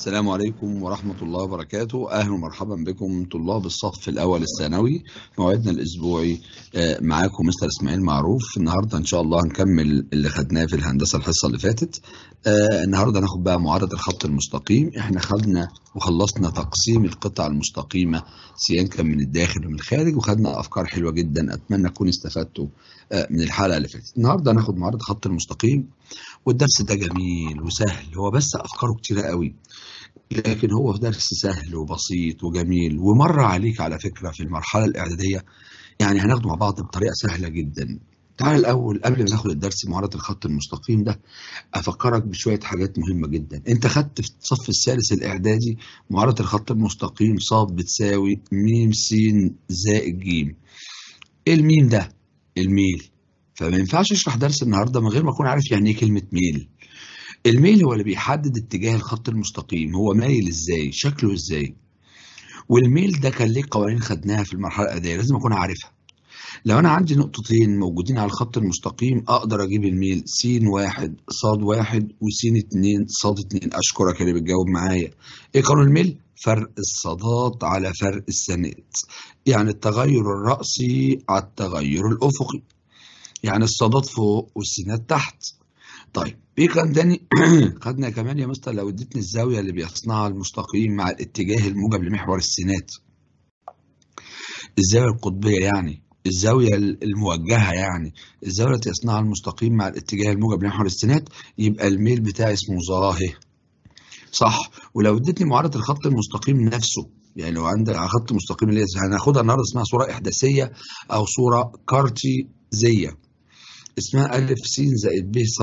السلام عليكم ورحمة الله وبركاته أهلا ومرحبا بكم طلاب الصف الأول الثانوي موعدنا الأسبوعي آه، معاكم مستر إسماعيل معروف النهاردة إن شاء الله هنكمل اللي خدناه في الهندسة الحصة اللي فاتت آه، النهاردة هناخد بقى معادلة الخط المستقيم إحنا خدنا وخلصنا تقسيم القطع المستقيمة سيان كان من الداخل ومن الخارج وخدنا أفكار حلوة جدا أتمنى تكونوا استفدتوا آه، من الحلقة اللي فاتت النهاردة هناخد معادلة خط المستقيم والدرس ده جميل وسهل هو بس أفكاره كتيرة قوي لكن هو في درس سهل وبسيط وجميل ومر عليك على فكرة في المرحلة الإعدادية يعني هناخده مع بعض بطريقة سهلة جدا تعال الأول قبل ما ناخد الدرس معارضة الخط المستقيم ده أفكرك بشوية حاجات مهمة جدا أنت خدت في الصف الثالث الإعدادي معارضة الخط المستقيم ص بتساوي م س زائد ج إيه الميم ده؟ الميل فما ينفعش أشرح درس النهاردة من غير ما أكون عارف يعني إيه كلمة ميل الميل هو اللي بيحدد اتجاه الخط المستقيم هو مايل ازاي شكله ازاي والميل ده كان ليه قوانين خدناها في المرحله الاداه لازم اكون عارفها لو انا عندي نقطتين موجودين على الخط المستقيم اقدر اجيب الميل س واحد ص واحد وس اتنين ص اتنين اشكرك اللي بتجاوب معايا ايه قانون الميل فرق الصادات على فرق السنات يعني التغير الرأسي على التغير الأفقي يعني الصادات فوق والسنات تحت طيب ايه كان داني خدنا كمان يا مستر لو اديتني الزاويه اللي بيصنعها المستقيم مع الاتجاه الموجب لمحور السينات الزاويه القطبيه يعني الزاويه الموجهه يعني الزاويه التي يصنعها المستقيم مع الاتجاه الموجب لمحور السينات يبقى الميل بتاعي اسمه ظاهر صح ولو اديتني معارضة الخط المستقيم نفسه يعني لو عندك خط مستقيم اللي هناخدها النهارده اسمها صوره احداثيه او صوره كارتيزيه اسمها ا س زائد ب ص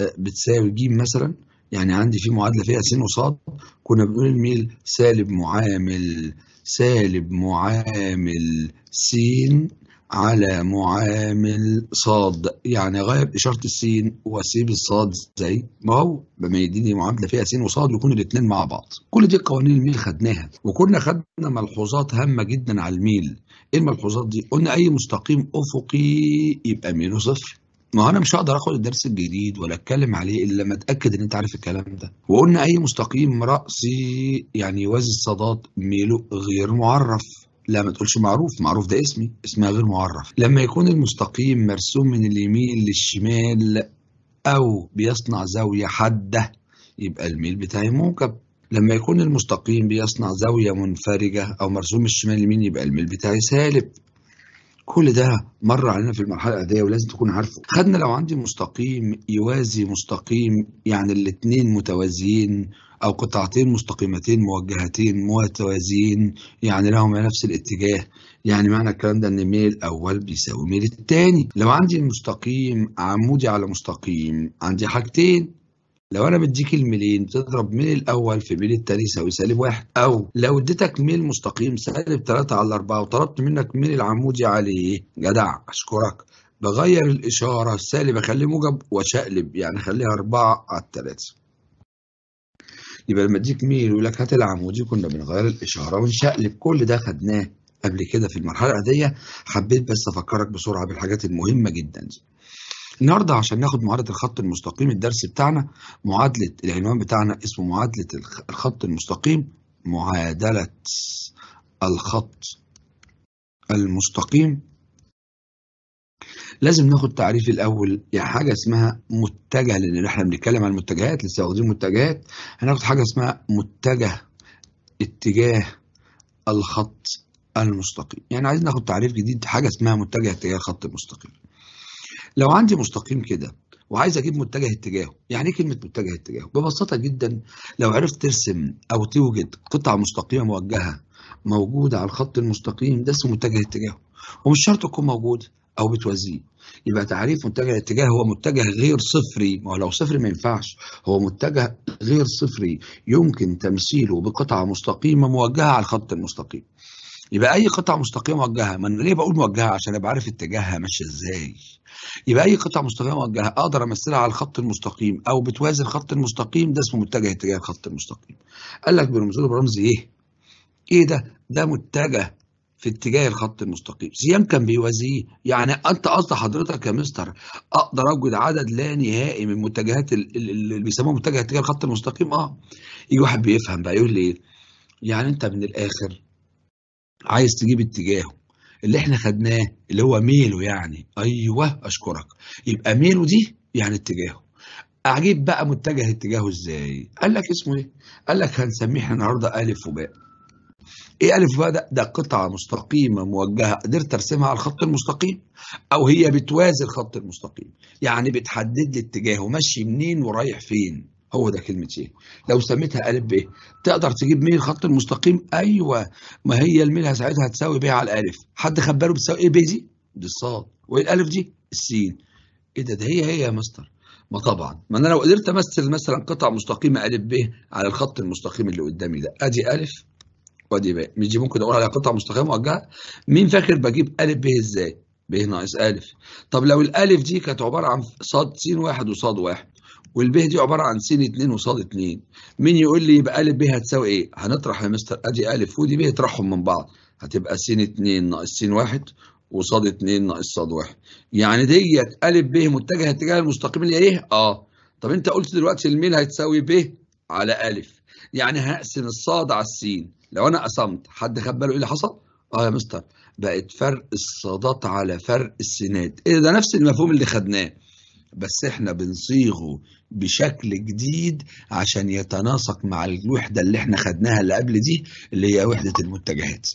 بتساوي ج مثلا يعني عندي في معادله فيها س وص كنا بنقول الميل سالب معامل سالب معامل س على معامل صاد يعني غايب إشارة السين وأسيب الصاد زي ما هو بما يديني معادلة فيها سين وصاد يكون الاثنين مع بعض كل دي قوانين الميل خدناها وكنا خدنا ملحوظات هامة جدا على الميل إيه الملحوظات دي؟ قلنا أي مستقيم أفقي يبقى ميله صفر ما هو انا مش هقدر اخد الدرس الجديد ولا اتكلم عليه الا لما اتاكد ان انت عارف الكلام ده وقلنا اي مستقيم راسي يعني يوازي الصادات ميله غير معرف لا ما تقولش معروف معروف ده اسمي اسمها غير معرف لما يكون المستقيم مرسوم من اليمين للشمال او بيصنع زاويه حاده يبقى الميل بتاعي موجب لما يكون المستقيم بيصنع زاوية منفرجة أو مرسوم الشمال اليمين يبقى الميل بتاعي سالب كل ده مر علينا في المرحله الاعداديه ولازم تكون عارفه خدنا لو عندي مستقيم يوازي مستقيم يعني الاثنين متوازيين او قطعتين مستقيمتين موجهتين متوازيين يعني لهما نفس الاتجاه يعني معنى الكلام ده ان ميل اول بيساوي ميل الثاني لو عندي المستقيم عمودي على مستقيم عندي حاجتين لو انا بديك الميلين بتضرب ميل الاول في ميل التاني يساوي سالب واحد او لو اديتك ميل مستقيم سالب 3 على 4 وطلبت منك ميل العمودي عليه جدع اشكرك بغير الاشاره السالب اخليه موجب واشقلب يعني اخليها 4 على 3 يبقى لما اديك ميل ويقول لك هات العمودي كنا بنغير الاشاره ونشقلب كل ده خدناه قبل كده في المرحله العاديه حبيت بس افكرك بسرعه بالحاجات المهمه جدا دي النهارده عشان ناخد معادله الخط المستقيم الدرس بتاعنا معادله العنوان بتاعنا اسمه معادله الخط المستقيم معادله الخط المستقيم لازم ناخد تعريف الاول يعني حاجه اسمها متجه لان احنا بنتكلم عن المتجهات لسه واخدين متجهات هناخد حاجه اسمها متجه اتجاه الخط المستقيم يعني عايز ناخد تعريف جديد حاجه اسمها متجه اتجاه الخط المستقيم لو عندي مستقيم كده وعايز اجيب متجه اتجاهه يعني ايه كلمه متجه اتجاهه ببساطه جدا لو عرفت ترسم او توجد قطعه مستقيمه موجهه موجوده على الخط المستقيم ده اسمه متجه اتجاهه ومش شرط تكون موجوده او بتوازيه يبقى تعريف متجه الاتجاه هو متجه غير صفري ما هو لو صفري ما ينفعش هو متجه غير صفري يمكن تمثيله بقطعه مستقيمه موجهه على الخط المستقيم يبقى اي قطعه مستقيمه موجهه ما انا ليه بقول موجهه عشان ابقى عارف اتجاهها ماشيه ازاي يبقى اي قطعه مستقيمه موجهه اقدر امثلها على الخط المستقيم او بتوازي الخط المستقيم ده اسمه متجه اتجاه الخط المستقيم قال لك بنرمز له برمز ايه ايه ده ده متجه في اتجاه الخط المستقيم سيام كان بيوازيه يعني انت قصد حضرتك يا مستر اقدر اوجد عدد لا نهائي من متجهات اللي بيسموه متجه اتجاه الخط المستقيم اه يجي واحد بيفهم بقى يقول لي إيه؟ يعني انت من الاخر عايز تجيب اتجاهه اللي احنا خدناه اللي هو ميله يعني ايوه اشكرك يبقى ميله دي يعني اتجاهه اجيب بقى متجه اتجاهه ازاي قال لك اسمه ايه قال لك هنسميه احنا النهارده الف وباء ايه الف وباء ده ده قطعه مستقيمه موجهه قدرت ارسمها على الخط المستقيم او هي بتوازي الخط المستقيم يعني بتحدد لي اتجاهه ماشي منين ورايح فين هو ده كلمة لو سميتها ألف ب تقدر تجيب ميل الخط المستقيم أيوة ما هي الميل ساعتها هتساوي ب على الألف حد خد باله بتساوي إيه ب دي؟ دي الصاد والألف دي السين إيه ده ده هي هي يا مستر ما طبعا ما أنا لو قدرت أمثل مثلا قطع مستقيمة ألف ب على الخط المستقيم اللي قدامي ده أدي ألف وأدي ب مش دي ممكن أقول على قطع مستقيمة موجهة مين فاكر بجيب ألف ب إزاي؟ ب ناقص ألف طب لو الألف دي كانت عبارة عن ص س واحد وصاد واحد والب دي عباره عن س 2 وص 2 مين يقول لي يبقى ا ب هتساوي ايه هنطرح يا مستر ادي ا ودي ب اطرحهم من بعض هتبقى س 2 ناقص س 1 وصاد 2 ناقص صاد 1 يعني ديت ا ب متجهه اتجاه المستقيم اللي ايه اه طب انت قلت دلوقتي الميل هتساوي ب على ا يعني هقسم الصاد على السين لو انا قسمت حد خد باله ايه اللي حصل اه يا مستر بقت فرق الصادات على فرق السينات ايه ده نفس المفهوم اللي خدناه بس احنا بنصيغه بشكل جديد عشان يتناسق مع الوحدة اللي احنا خدناها اللي قبل دي اللي هي وحدة المتجهات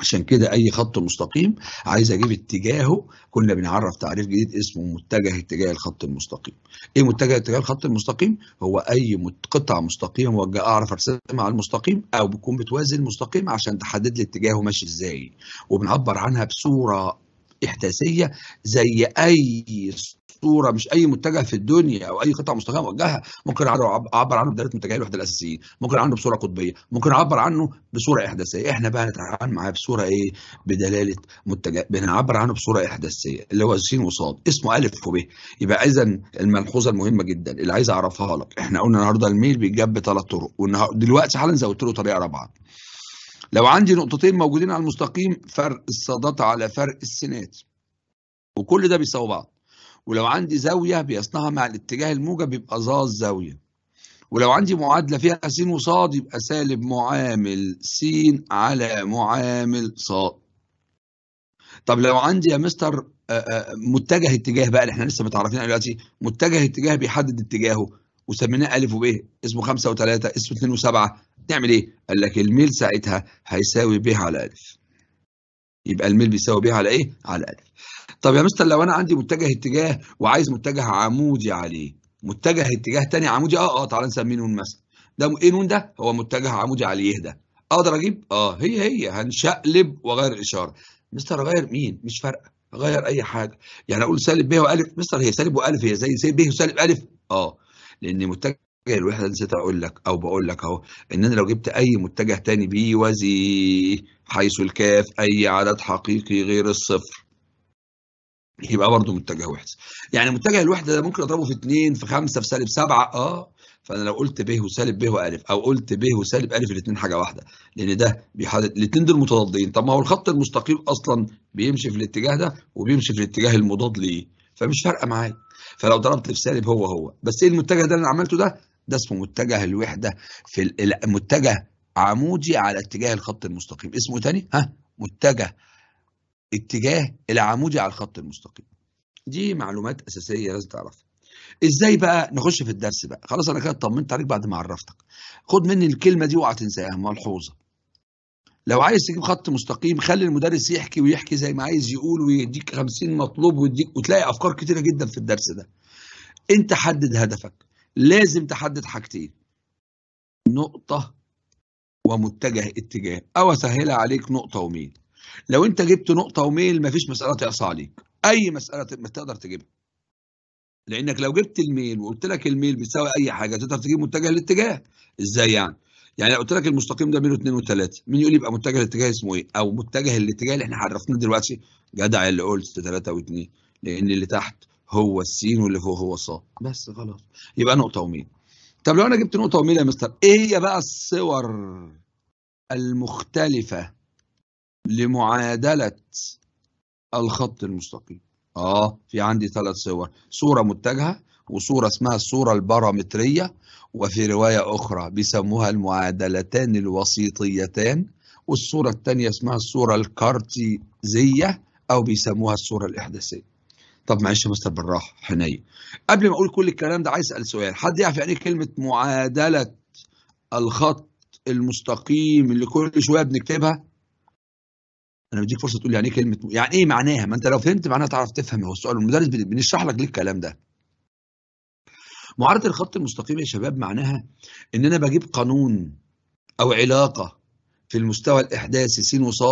عشان كده اي خط مستقيم عايز اجيب اتجاهه كنا بنعرف تعريف جديد اسمه متجه اتجاه الخط المستقيم ايه متجه اتجاه الخط المستقيم هو اي قطعه مستقيمه موجهه اعرف ارسمها على المستقيم او بتكون بتوازي المستقيم عشان تحدد لي اتجاهه ماشي ازاي وبنعبر عنها بصوره احداثيه زي اي اسطوره مش اي متجه في الدنيا او اي قطعه مستقيمه موجهه ممكن اعبر عنه بدلاله متجهين الوحده الاساسيين ممكن عنه بصوره قطبيه ممكن اعبر عنه بصوره احداثيه احنا بقى نتعامل معاه بصوره ايه بدلاله متجه بنعبر عنه بصوره احداثيه اللي هو س وصاد اسمه الف وب يبقى اذا الملحوظه المهمه جدا اللي عايز اعرفها لك احنا قلنا النهارده الميل بيتجاب بثلاث طرق ودلوقتي حالا زودت له طريقه رابعه لو عندي نقطتين موجودين على المستقيم فرق الصادات على فرق السينات وكل ده بيساوي بعض ولو عندي زاوية بيصنعها مع الاتجاه الموجب يبقى ظا الزاوية ولو عندي معادلة فيها س وص يبقى سالب معامل س على معامل ص طب لو عندي يا مستر آه، آه، متجه اتجاه بقى اللي احنا لسه متعرفين دلوقتي متجه اتجاه بيحدد اتجاهه وسميناه الف وب اسمه 5 و3 اسمه 2 و7 نعمل ايه؟ قال لك الميل ساعتها هيساوي ب على الف يبقى الميل بيساوي ب على ايه؟ على الف طب يا مستر لو انا عندي متجه اتجاه وعايز متجه عمودي عليه متجه اتجاه تاني عمودي اه اه تعالى نسميه نون مثلا ده ايه نون ده هو متجه عمودي عليه ده اقدر اجيب اه هي هي هنشقلب واغير الاشاره مستر اغير مين مش فارقه اغير اي حاجه يعني اقول سالب ب والف مستر هي سالب والف هي زي سالب ب وسالب الف اه لان متجه الوحده نسيت اقول لك او بقول لك اهو ان انا لو جبت اي متجه تاني بيوازي حيث الكاف اي عدد حقيقي غير الصفر يبقى برضه متجه وحده يعني متجه الوحده ده ممكن اضربه في 2 في 5 في سالب 7 اه فانا لو قلت ب وسالب ب والف او قلت ب وسالب الف الاثنين حاجه واحده لان ده بيحدد الاثنين دول متضادين طب ما هو الخط المستقيم اصلا بيمشي في الاتجاه ده وبيمشي في الاتجاه المضاد ليه فمش فارقه معايا فلو ضربت في سالب هو هو بس ايه المتجه ده اللي انا عملته ده ده اسمه متجه الوحده في متجه عمودي على اتجاه الخط المستقيم اسمه إيه تاني ها متجه اتجاه العمودي على الخط المستقيم دي معلومات اساسيه لازم تعرفها ازاي بقى نخش في الدرس بقى خلاص انا كده اطمنت عليك بعد ما عرفتك خد مني الكلمه دي اوعى تنساها ملحوظه لو عايز تجيب خط مستقيم خلي المدرس يحكي ويحكي زي ما عايز يقول ويديك 50 مطلوب ويديك وتلاقي افكار كتيره جدا في الدرس ده انت حدد هدفك لازم تحدد حاجتين نقطه ومتجه اتجاه او اسهلها عليك نقطه وميل لو انت جبت نقطه وميل مفيش مساله تقصى عليك اي مساله تقدر تجيبها لانك لو جبت الميل وقلت لك الميل بيساوي اي حاجه تقدر تجيب متجه الاتجاه ازاي يعني يعني لو قلت لك المستقيم ده بينه 2 و3 مين يقول يبقى متجه الاتجاه اسمه ايه او متجه الاتجاه اللي احنا عرفناه دلوقتي جدع اللي قلت 3 و2 لان اللي تحت هو السين واللي فوق هو ص بس خلاص يبقى نقطه وميل طب لو انا جبت نقطه وميل يا مستر ايه هي بقى الصور المختلفه لمعادلة الخط المستقيم اه في عندي ثلاث صور صورة متجهة وصورة اسمها الصورة البارامترية وفي رواية أخرى بيسموها المعادلتان الوسيطيتان والصورة الثانية اسمها الصورة الكارتيزية أو بيسموها الصورة الإحداثية طب معلش يا مستر بالراحة حنية قبل ما أقول كل الكلام ده عايز أسأل سؤال حد يعرف يعني إيه كلمة معادلة الخط المستقيم اللي كل شوية بنكتبها انا بديك فرصه تقول لي يعني ايه كلمه يعني ايه معناها ما انت لو فهمت معناها تعرف تفهم هو السؤال المدرس بنشرح لك ليه الكلام ده معارضه الخط المستقيم يا شباب معناها ان انا بجيب قانون او علاقه في المستوى الاحداثي س وص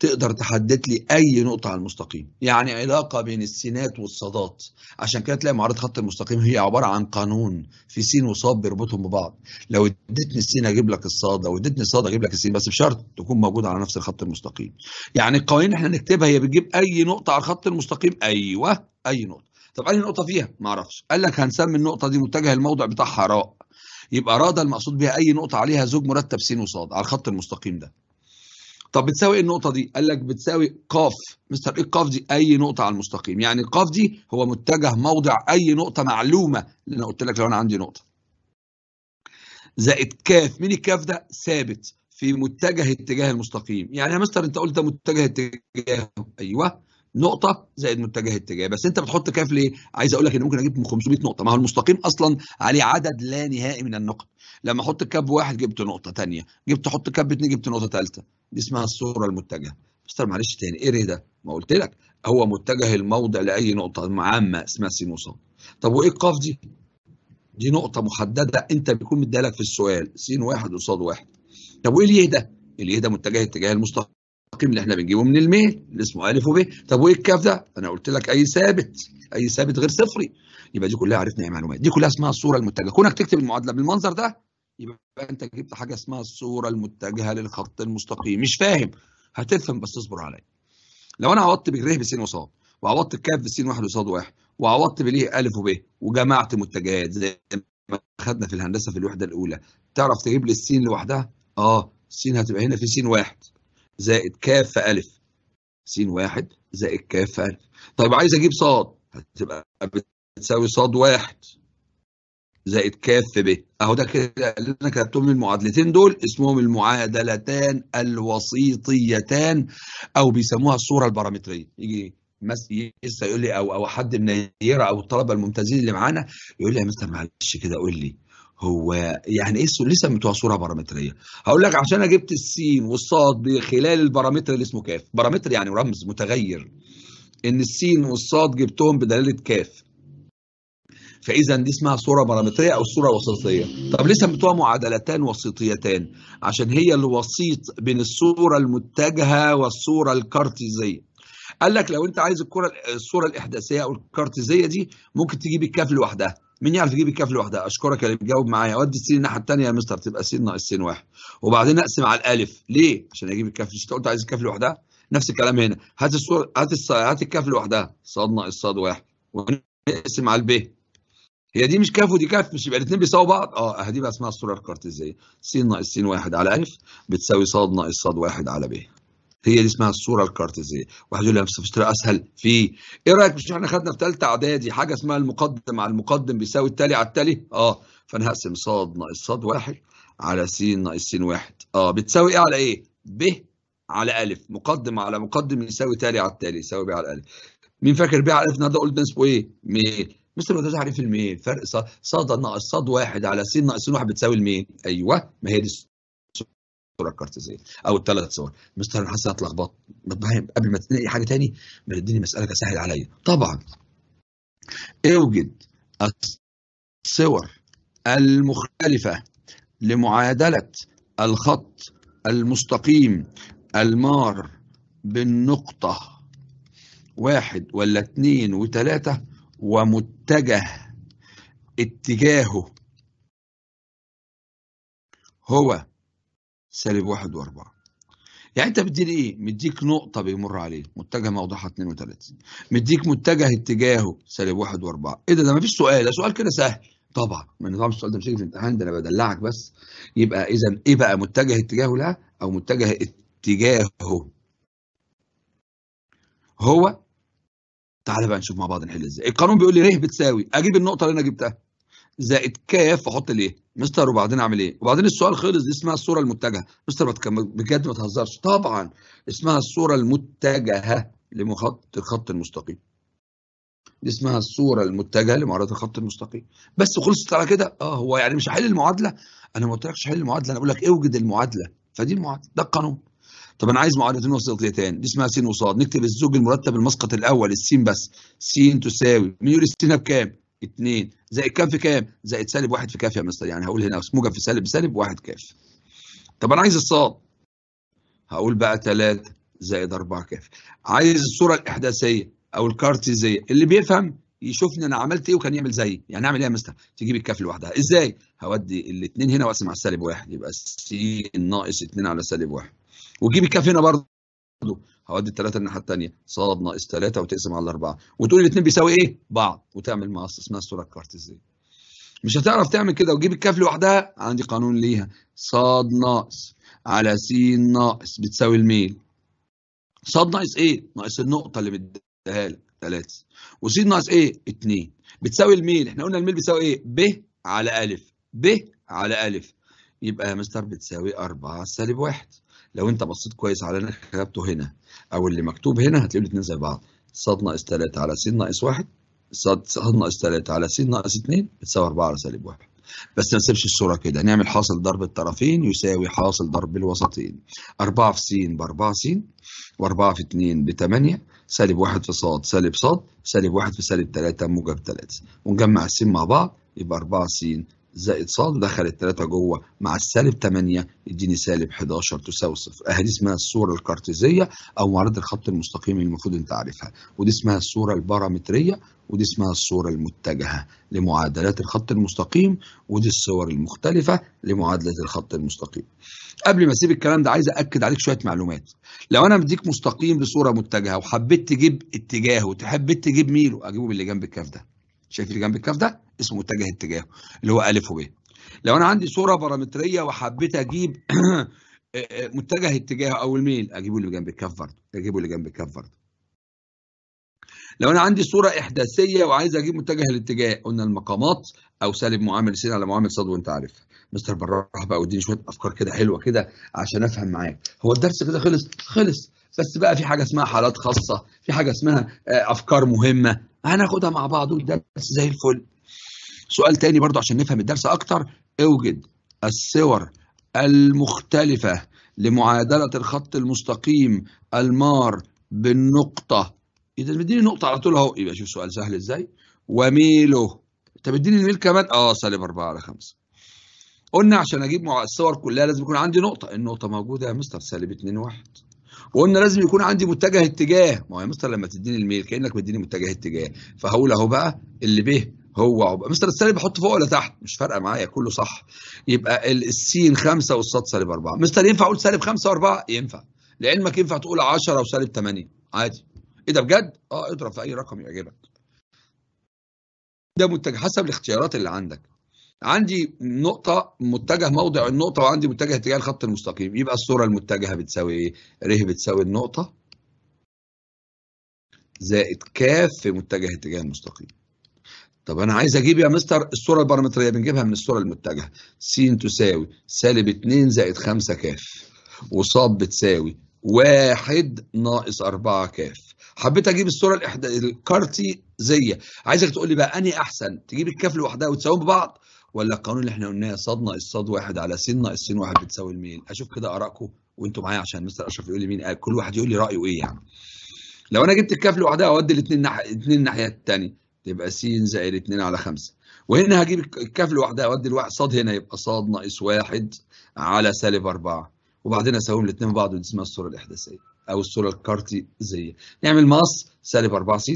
تقدر تحدد لي اي نقطه على المستقيم يعني علاقه بين السينات والصادات عشان كده تلاقي معارض خط المستقيم هي عباره عن قانون في سين وصاد بيربطهم ببعض لو اديتني السين اجيب لك الصاد لو اديتني الصاد اجيب لك السين بس بشرط تكون موجوده على نفس الخط المستقيم يعني القوانين احنا نكتبها هي بتجيب اي نقطه على الخط المستقيم ايوه اي نقطه طب اي نقطه فيها ما اعرفش قال لك هنسمي النقطه دي متجه الموضع بتاعها راء يبقى راء ده المقصود بها اي نقطه عليها زوج مرتب سين وصاد على الخط المستقيم ده طب بتساوي ايه النقطة دي قال لك بتساوي قاف مستر ايه القاف دي اي نقطة على المستقيم يعني القاف دي هو متجه موضع اي نقطة معلومة اللي انا قلت لك لو انا عندي نقطة زائد كاف مين الكاف ده ثابت في متجه اتجاه المستقيم يعني يا مستر انت قلت متجه اتجاهه ايوه نقطه زائد متجه اتجاه بس انت بتحط كاف ليه عايز اقول لك ان ممكن اجيب 500 نقطه ما هو المستقيم اصلا عليه عدد لا نهائي من النقط لما احط الكاب واحد جبت نقطه ثانيه جبت احط كاب اثنين جبت نقطه ثالثه دي اسمها الصوره المتجهه مستر معلش تاني ايه ده ما قلت لك هو متجه الموضع لاي نقطه عامه اسمها سينوسات طب وايه القاف دي دي نقطه محدده انت بيكون مديها لك في السؤال س واحد قصاد واحد طب وايه اليه ده اليه ده متجه اتجاه المستقيم الرقم اللي احنا بنجيبه من الميل اللي اسمه الف وب طب وايه الكاف ده انا قلت لك اي ثابت اي ثابت غير صفري يبقى دي كلها عرفنا ايه معلومات دي كلها اسمها الصوره المتجهه كونك تكتب المعادله بالمنظر ده يبقى انت جبت حاجه اسمها الصوره المتجهه للخط المستقيم مش فاهم هتفهم بس اصبر عليا لو انا عوضت بجريه بسين وص وعوضت الكاف بسين واحد وص واحد وعوضت بليه الف وب وجمعت متجهات زي ما خدنا في الهندسه في الوحده الاولى تعرف تجيب لي السين لوحدها اه السين هتبقى هنا في سين واحد زائد كاف ألف س واحد زائد كاف ألف طيب عايز أجيب صاد هتبقى بتساوي صاد واحد زائد كاف ب أهو ده كده اللي أنا كتبتهم المعادلتين دول اسمهم المعادلتان الوسيطيتان أو بيسموها الصورة البارامترية يجي لسه يقول لي او او حد من او الطلبه الممتازين اللي معانا يقول لي يا مستر معلش كده قول لي هو يعني ايه لسه بتوع صوره بارامتريه هقول لك عشان انا جبت السين والصاد بخلال البارامتر اللي اسمه كاف بارامتر يعني رمز متغير ان السين والصاد جبتهم بدلاله كاف فاذا دي اسمها صوره بارامتريه او صوره وسطيه طب لسه بتوع معادلتان وسيطيتان عشان هي الوسيط بين الصوره المتجهه والصوره الكارتيزيه قال لك لو انت عايز الكره الصوره الاحداثيه او الكارتيزيه دي ممكن تجيب الكاف لوحدها مين يعرف يجيب الكاف لوحدها اشكرك اللي بتجاوب معايا ودي السين الناحيه الثانيه يا مستر تبقى سين ناقص سين واحد وبعدين اقسم على الالف ليه عشان اجيب الكاف مش انت قلت عايز الكاف لوحدها نفس الكلام هنا هات الصور هات الص... هات الكاف لوحدها صاد ناقص صاد واحد ونقسم على البي هي دي مش كاف ودي كاف مش يبقى الاثنين بيساووا بعض اه دي بقى اسمها الصوره الكارتيزيه س ناقص س واحد على الف بتساوي ص ناقص ص واحد على ب هي دي اسمها الصوره الكارتيزيه واحد يقول لي اسهل في ايه رايك مش احنا خدنا في ثالثه اعدادي حاجه اسمها المقدم على المقدم بيساوي التالي على التالي اه فانا هقسم ص ناقص ص واحد على س ناقص س واحد اه بتساوي ايه على ايه ب على الف مقدم على مقدم يساوي تالي على التالي يساوي ب على الف مين فاكر ب على الف النهارده قلت نسبه ايه ميل مستر ما تعرف الميل فرق ص ص ناقص ص واحد على س ناقص س واحد بتساوي الميل ايوه ما هي دي الصوره الكارتيزيه او الثلاث صور مستر حسن اتلخبط قبل ما تنقي حاجه تاني ما تديني مساله تسهل عليا طبعا اوجد الصور المختلفه لمعادله الخط المستقيم المار بالنقطه واحد ولا اتنين وتلاته ومتجه اتجاهه هو سالب واحد واربعة يعني انت بتديني ايه مديك نقطة بيمر عليه متجه موضوعها 2 و3 مديك متجه اتجاهه سالب واحد واربعة ايه ده ده مفيش سؤال ده سؤال كده سهل طبعا ما نظام السؤال ده مش في الامتحان ده انا بدلعك بس يبقى اذا ايه بقى متجه اتجاهه لها او متجه اتجاهه هو تعالى بقى نشوف مع بعض نحل ازاي القانون بيقول لي ر بتساوي اجيب النقطه اللي انا جبتها زائد كاف احط ليه مستر وبعدين اعمل ايه وبعدين السؤال خلص دي اسمها الصوره المتجهه مستر بجد ما تهزرش طبعا اسمها الصوره المتجهه لمخط الخط المستقيم دي اسمها الصوره المتجهه لمعادله الخط المستقيم بس خلصت على كده اه هو يعني مش هحل المعادله انا ما قلتلكش حل المعادله انا بقول لك اوجد المعادله فدي المعادله ده القانون طب انا عايز معادلتين وسطيتين دي اسمها س وص نكتب الزوج المرتب المسقط الاول السين بس س تساوي مين يقول السين بكام 2 زائد كام في كام زائد سالب واحد في كاف يا مستر يعني هقول هنا موجب في سالب بسالب واحد كاف طب انا عايز الصاد هقول بقى 3 زائد 4 كاف عايز الصوره الاحداثيه او الكارتيزيه اللي بيفهم يشوفني انا عملت ايه وكان يعمل زيي يعني اعمل ايه يا مستر تجيب الكاف لوحدها ازاي هودي الاثنين هنا واقسم على سالب واحد يبقى سي ناقص 2 على سالب واحد وتجيب الكاف هنا برضه برضه هودي الثلاثه الناحيه الثانيه صاد ناقص 3 وتقسم على 4 وتقول الاثنين بيساوي ايه؟ بعض وتعمل مع اسمها الصوره الكارتيزيه. مش هتعرف تعمل كده وتجيب الكاف لوحدها عندي قانون ليها صاد ناقص على س ناقص بتساوي الميل. صاد ناقص ايه؟ ناقص النقطه اللي مديها لك 3 وس ناقص ايه؟ 2 بتساوي الميل احنا قلنا الميل بيساوي ايه؟ ب على ا ب على ا يبقى يا مستر بتساوي 4 سالب 1 لو انت بصيت كويس على اللي انا كتبته هنا او اللي مكتوب هنا هتلاقي الاثنين زي بعض ص ناقص 3 على س ناقص 1 ص ناقص 3 على س ناقص 2 بتساوي 4 على سالب 1 بس ما نسيبش الصوره كده نعمل حاصل ضرب الطرفين يساوي حاصل ضرب الوسطين 4 في س ب 4 س و4 في 2 ب 8 سالب 1 في ص سالب ص سالب 1 في سالب 3 موجب 3 ونجمع السين مع بعض يبقى 4 س زائد ص دخلت 3 جوه مع السالب 8 يديني سالب 11 تساوي صفر اهي دي اسمها الصوره الكارتيزيه او معادله الخط المستقيم المفروض انت عارفها ودي اسمها الصوره البارامتريه ودي اسمها الصوره المتجهه لمعادلات الخط المستقيم ودي الصور المختلفه لمعادله الخط المستقيم قبل ما اسيب الكلام ده عايز اكد عليك شويه معلومات لو انا مديك مستقيم بصورة متجهه وحبيت تجيب اتجاهه وحبيت تجيب ميله اجيبه باللي جنب الكاف ده شايف اللي جنب الكاف ده اسمه متجه اتجاهه اللي هو الف وب لو انا عندي صوره بارامتريه وحبيت اجيب متجه اتجاهه او الميل اجيبه اللي جنب الكاف برضه اجيبه اللي جنب الكاف برضه لو انا عندي صوره احداثيه وعايز اجيب متجه الاتجاه قلنا المقامات او سالب معامل س على معامل ص وانت عارفها مستر براح بقى وديني شويه افكار كده حلوه كده عشان افهم معاك هو الدرس كده خلص خلص بس بقى في حاجه اسمها حالات خاصه في حاجه اسمها افكار مهمه هناخدها مع بعض والدرس زي الفل سؤال تاني برضو عشان نفهم الدرس اكتر اوجد الصور المختلفة لمعادلة الخط المستقيم المار بالنقطة إذا مديني نقطة على طول أهو يبقى شوف سؤال سهل إزاي وميله طب اديني الميل كمان أه سالب 4 على 5 قلنا عشان أجيب الصور كلها لازم يكون عندي نقطة النقطة موجودة يا مستر سالب 2 1 وقلنا لازم يكون عندي متجه اتجاه ما هو يا مستر لما تديني الميل كانك مديني متجه اتجاه فهقول اهو بقى اللي به هو مستر السالب بحط فوق ولا تحت مش فارقه معايا كله صح يبقى السين 5 والصاد سالب 4 مستر ينفع اقول سالب 5 و4 ينفع لعلمك ينفع تقول 10 وسالب 8 عادي ايه ده بجد اه اضرب في اي رقم يعجبك ده متجه حسب الاختيارات اللي عندك عندي نقطة متجه موضع النقطة وعندي متجه اتجاه الخط المستقيم يبقى الصورة المتجهة بتساوي ايه؟ ر بتساوي النقطة زائد ك في متجه اتجاه المستقيم. طب أنا عايز أجيب يا مستر الصورة البارامترية بنجيبها من الصورة المتجهة س تساوي سالب 2 زائد 5 ك وص بتساوي 1 ناقص 4 كاف حبيت اجيب الصوره الإحد... الكارتيزيه عايزك تقول لي بقى انهي احسن تجيب الكاف لوحدها وتساويهم ببعض ولا القانون اللي احنا قلناه صاد ناقص صاد واحد على سين ناقص سين واحد بتساوي الميل اشوف كده ارائكم وانتم معايا عشان مستر اشرف يقول لي مين قال كل واحد يقول لي رايه ايه يعني لو انا جبت الكاف لوحدها اودي الاثنين ناحيه الاثنين الناحيه الثانيه تبقى س زائد 2 على 5 وهنا هجيب الكاف لوحدها اودي الواحد صاد هنا يبقى صاد ناقص 1 على سالب 4 وبعدين اساويهم الاثنين ببعض ودي اسمها الصوره الاحداثيه او الصوره الكارتيزيه نعمل مقص سالب 4 س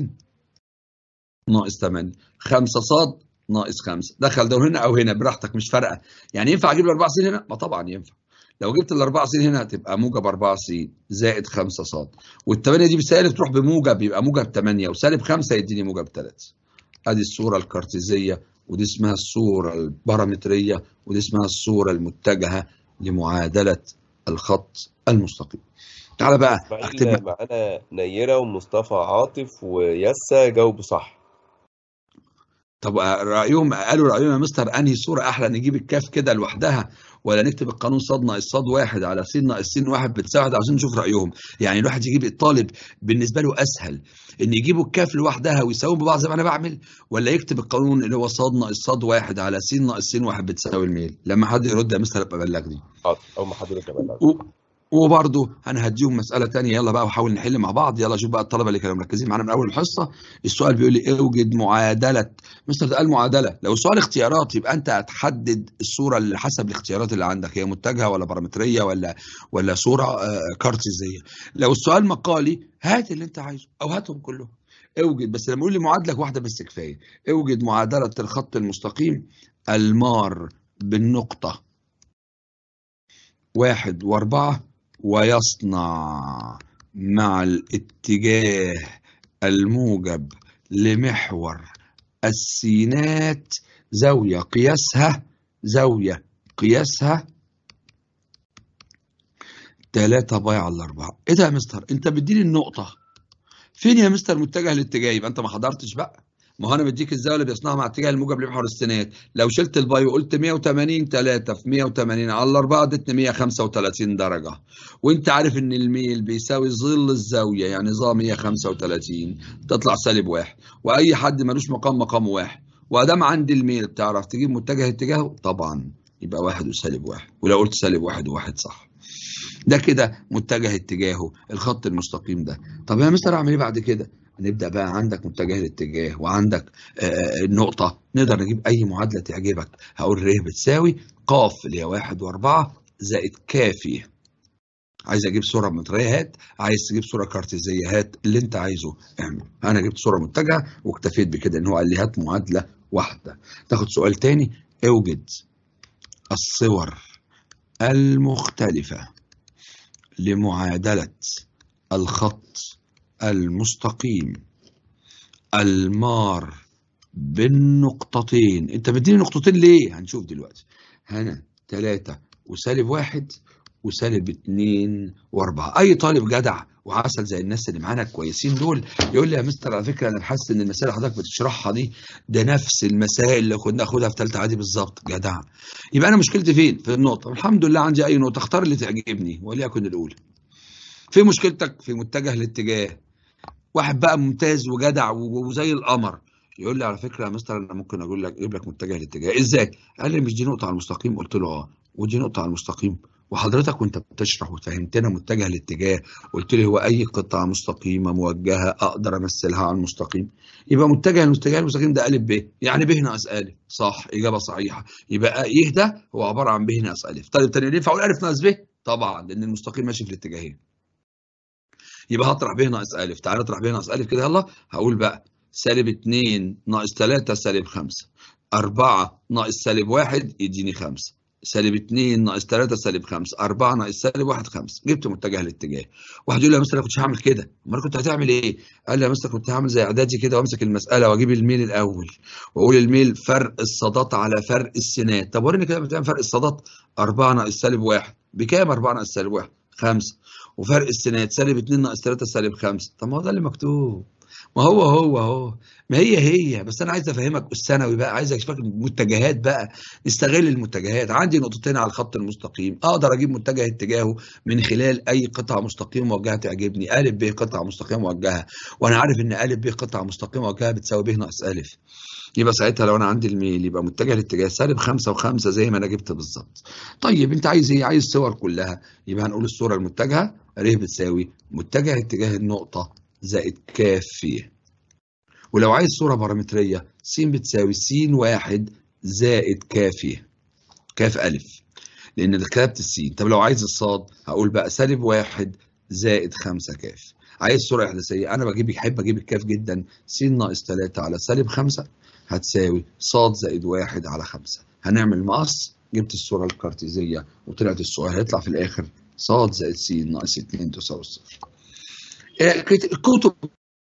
ناقص 8 5 صاد ناقص 5 دخل دول هنا او هنا براحتك مش فارقه يعني ينفع اجيب الاربعه سين هنا ما طبعا ينفع لو جبت الاربعه سين هنا تبقى موجب 4 س زائد 5 صاد والثمانيه دي بسالب تروح بموجب يبقى موجب 8 وسالب 5 يديني موجب 3 ادي الصوره الكارتيزيه ودي اسمها الصوره البارامتريه ودي اسمها الصوره المتجهه لمعادله الخط المستقيم تعالى بقى اكتب معانا نيره ومصطفى عاطف وياسا جاوبوا صح طب رايهم قالوا رايهم يا مستر انهي صوره احلى نجيب الكاف كده لوحدها ولا نكتب القانون صاد ناقص صاد واحد على س ناقص س واحد بتساوي واحد نشوف رايهم يعني الواحد يجيب الطالب بالنسبه له اسهل ان يجيبوا الكاف لوحدها ويساووا ببعض زي ما انا بعمل ولا يكتب القانون اللي هو صاد ناقص صاد واحد على س ناقص س واحد بتساوي الميل لما حد يرد يا مستر ابقى بلغني حاضر اول ما حد يرد بلغني وبرضه هنهديهم مساله ثانيه يلا بقى وحاول نحل مع بعض يلا شوف بقى الطلبه اللي كانوا مركزين معانا من اول الحصه السؤال بيقول لي اوجد معادله مستر ده قال معادله لو السؤال اختيارات يبقى انت هتحدد الصوره اللي حسب الاختيارات اللي عندك هي متجهه ولا بارامتريه ولا ولا صوره آه، كارتيزيه لو السؤال مقالي هات اللي انت عايزه او هاتهم كلهم اوجد بس لما يقول لي معادله واحده بس كفايه اوجد معادله الخط المستقيم المار بالنقطه واحد واربعه ويصنع مع الاتجاه الموجب لمحور السينات زاوية قياسها زاوية قياسها 3 باي على 4 ايه ده يا مستر انت بديني النقطة فين يا مستر متجه الاتجاه يبقى انت ما حضرتش بقى ما هو انا مديك الزاويه اللي بيصنعها مع اتجاه الموجب لمحور السينات لو شلت الباي وقلت 180 3 في 180 على الاربعه اديتني 135 درجه وانت عارف ان الميل بيساوي ظل الزاويه يعني ظا 135 تطلع سالب واحد واي حد ملوش مقام مقام واحد وادام عندي الميل بتعرف تجيب متجه اتجاهه طبعا يبقى واحد وسالب واحد ولو قلت سالب واحد وواحد صح ده كده متجه اتجاهه الخط المستقيم ده طب يا مستر اعمل ايه بعد كده نبدا بقى عندك متجه الاتجاه وعندك النقطه آه، آه، نقدر نجيب اي معادله تعجبك هقول ر بتساوي ق اللي هي واحد واربعه زائد كافي عايز اجيب صوره متريه هات عايز تجيب صوره كارتيزيه هات اللي انت عايزه اعمل انا جبت صوره متجهه واكتفيت بكده ان هو قال لي هات معادله واحده تاخد سؤال تاني اوجد الصور المختلفه لمعادله الخط المستقيم المار بالنقطتين انت مديني نقطتين ليه هنشوف دلوقتي هنا ثلاثة وسالب واحد وسالب اتنين واربعة اي طالب جدع وعسل زي الناس اللي معانا كويسين دول يقول لي يا مستر على فكره انا حاسس ان المسائل اللي حضرتك بتشرحها دي ده نفس المسائل اللي كنا ناخدها في ثالثه عادي بالظبط جدع يبقى انا مشكلتي فين في النقطه الحمد لله عندي اي نقطه اختار اللي تعجبني وليكن الاولى في مشكلتك في متجه الاتجاه واحد بقى ممتاز وجدع وزي القمر يقول لي على فكره يا مستر انا ممكن اقول لك اجيب لك متجه لاتجاه ازاي؟ قال لي مش دي نقطه على المستقيم قلت له اه ودي نقطه على المستقيم وحضرتك وانت بتشرح وفهمتنا متجه لاتجاه قلت لي هو اي قطعه مستقيمه موجهه اقدر امثلها على المستقيم يبقى متجه للاتجاه المستقيم ده ا ب يعني ب ناقص الف صح اجابه صحيحه يبقى ايه ده هو عباره عن ب ناقص الف طيب تاني ينفع اقول الف ناقص ب طبعا لان المستقيم ماشي في الاتجاهين يبقى هطرح به ناقص ألف تعالى اطرح به ناقص ألف كده يلا هقول بقى سالب 2 ناقص 3 سالب 5 4 ناقص سالب 1 يديني 5 سالب 2 ناقص 3 سالب 5 4 ناقص سالب 1 5 جبت متجه الاتجاه واحد يقول لي يا مستر انا كنتش هعمل كده امال كنت هتعمل ايه قال لي يا مستر كنت هعمل زي اعدادي كده وامسك المساله واجيب الميل الاول واقول الميل فرق الصادات على فرق السينات طب وريني كده بتعمل فرق الصادات 4 ناقص سالب 1 بكام 4 ناقص سالب 1 5 وفرق السنات سالب 2 ناقص 3 سالب 5 طب ما هو ده اللي مكتوب ما هو هو هو ما هي هي بس انا عايز افهمك الثانوي بقى عايز تشوف المتجهات بقى نستغل المتجهات عندي نقطتين على الخط المستقيم اقدر اجيب متجه اتجاهه من خلال اي قطعه مستقيمه موجهه تعجبني ا ب قطعه مستقيمه موجهه وانا عارف ان ا ب قطعه مستقيمه موجهه بتساوي ب ناقص ا يبقى ساعتها لو انا عندي الميل يبقى متجه الاتجاه سالب 5 و5 زي ما انا جبت بالظبط طيب انت عايز ايه عايز الصور كلها يبقى هنقول الصوره المتجهه ر بتساوي متجه اتجاه النقطه زائد كاف في ولو عايز صورة بارامترية س بتساوي س واحد زائد كاف ك كاف ألف لأن اللي كتبت السين طب لو عايز الصاد هقول بقى سالب واحد زائد خمسة كاف عايز صورة إحداثية أنا بجيب بحب أجيب الكاف جدا س ناقص تلاتة على سالب خمسة هتساوي صاد زائد واحد على خمسة هنعمل مقص جبت الصورة الكارتيزية وطلعت الصورة هيطلع في الآخر ص زائد س ناقص اتنين تساوي صفر الكتب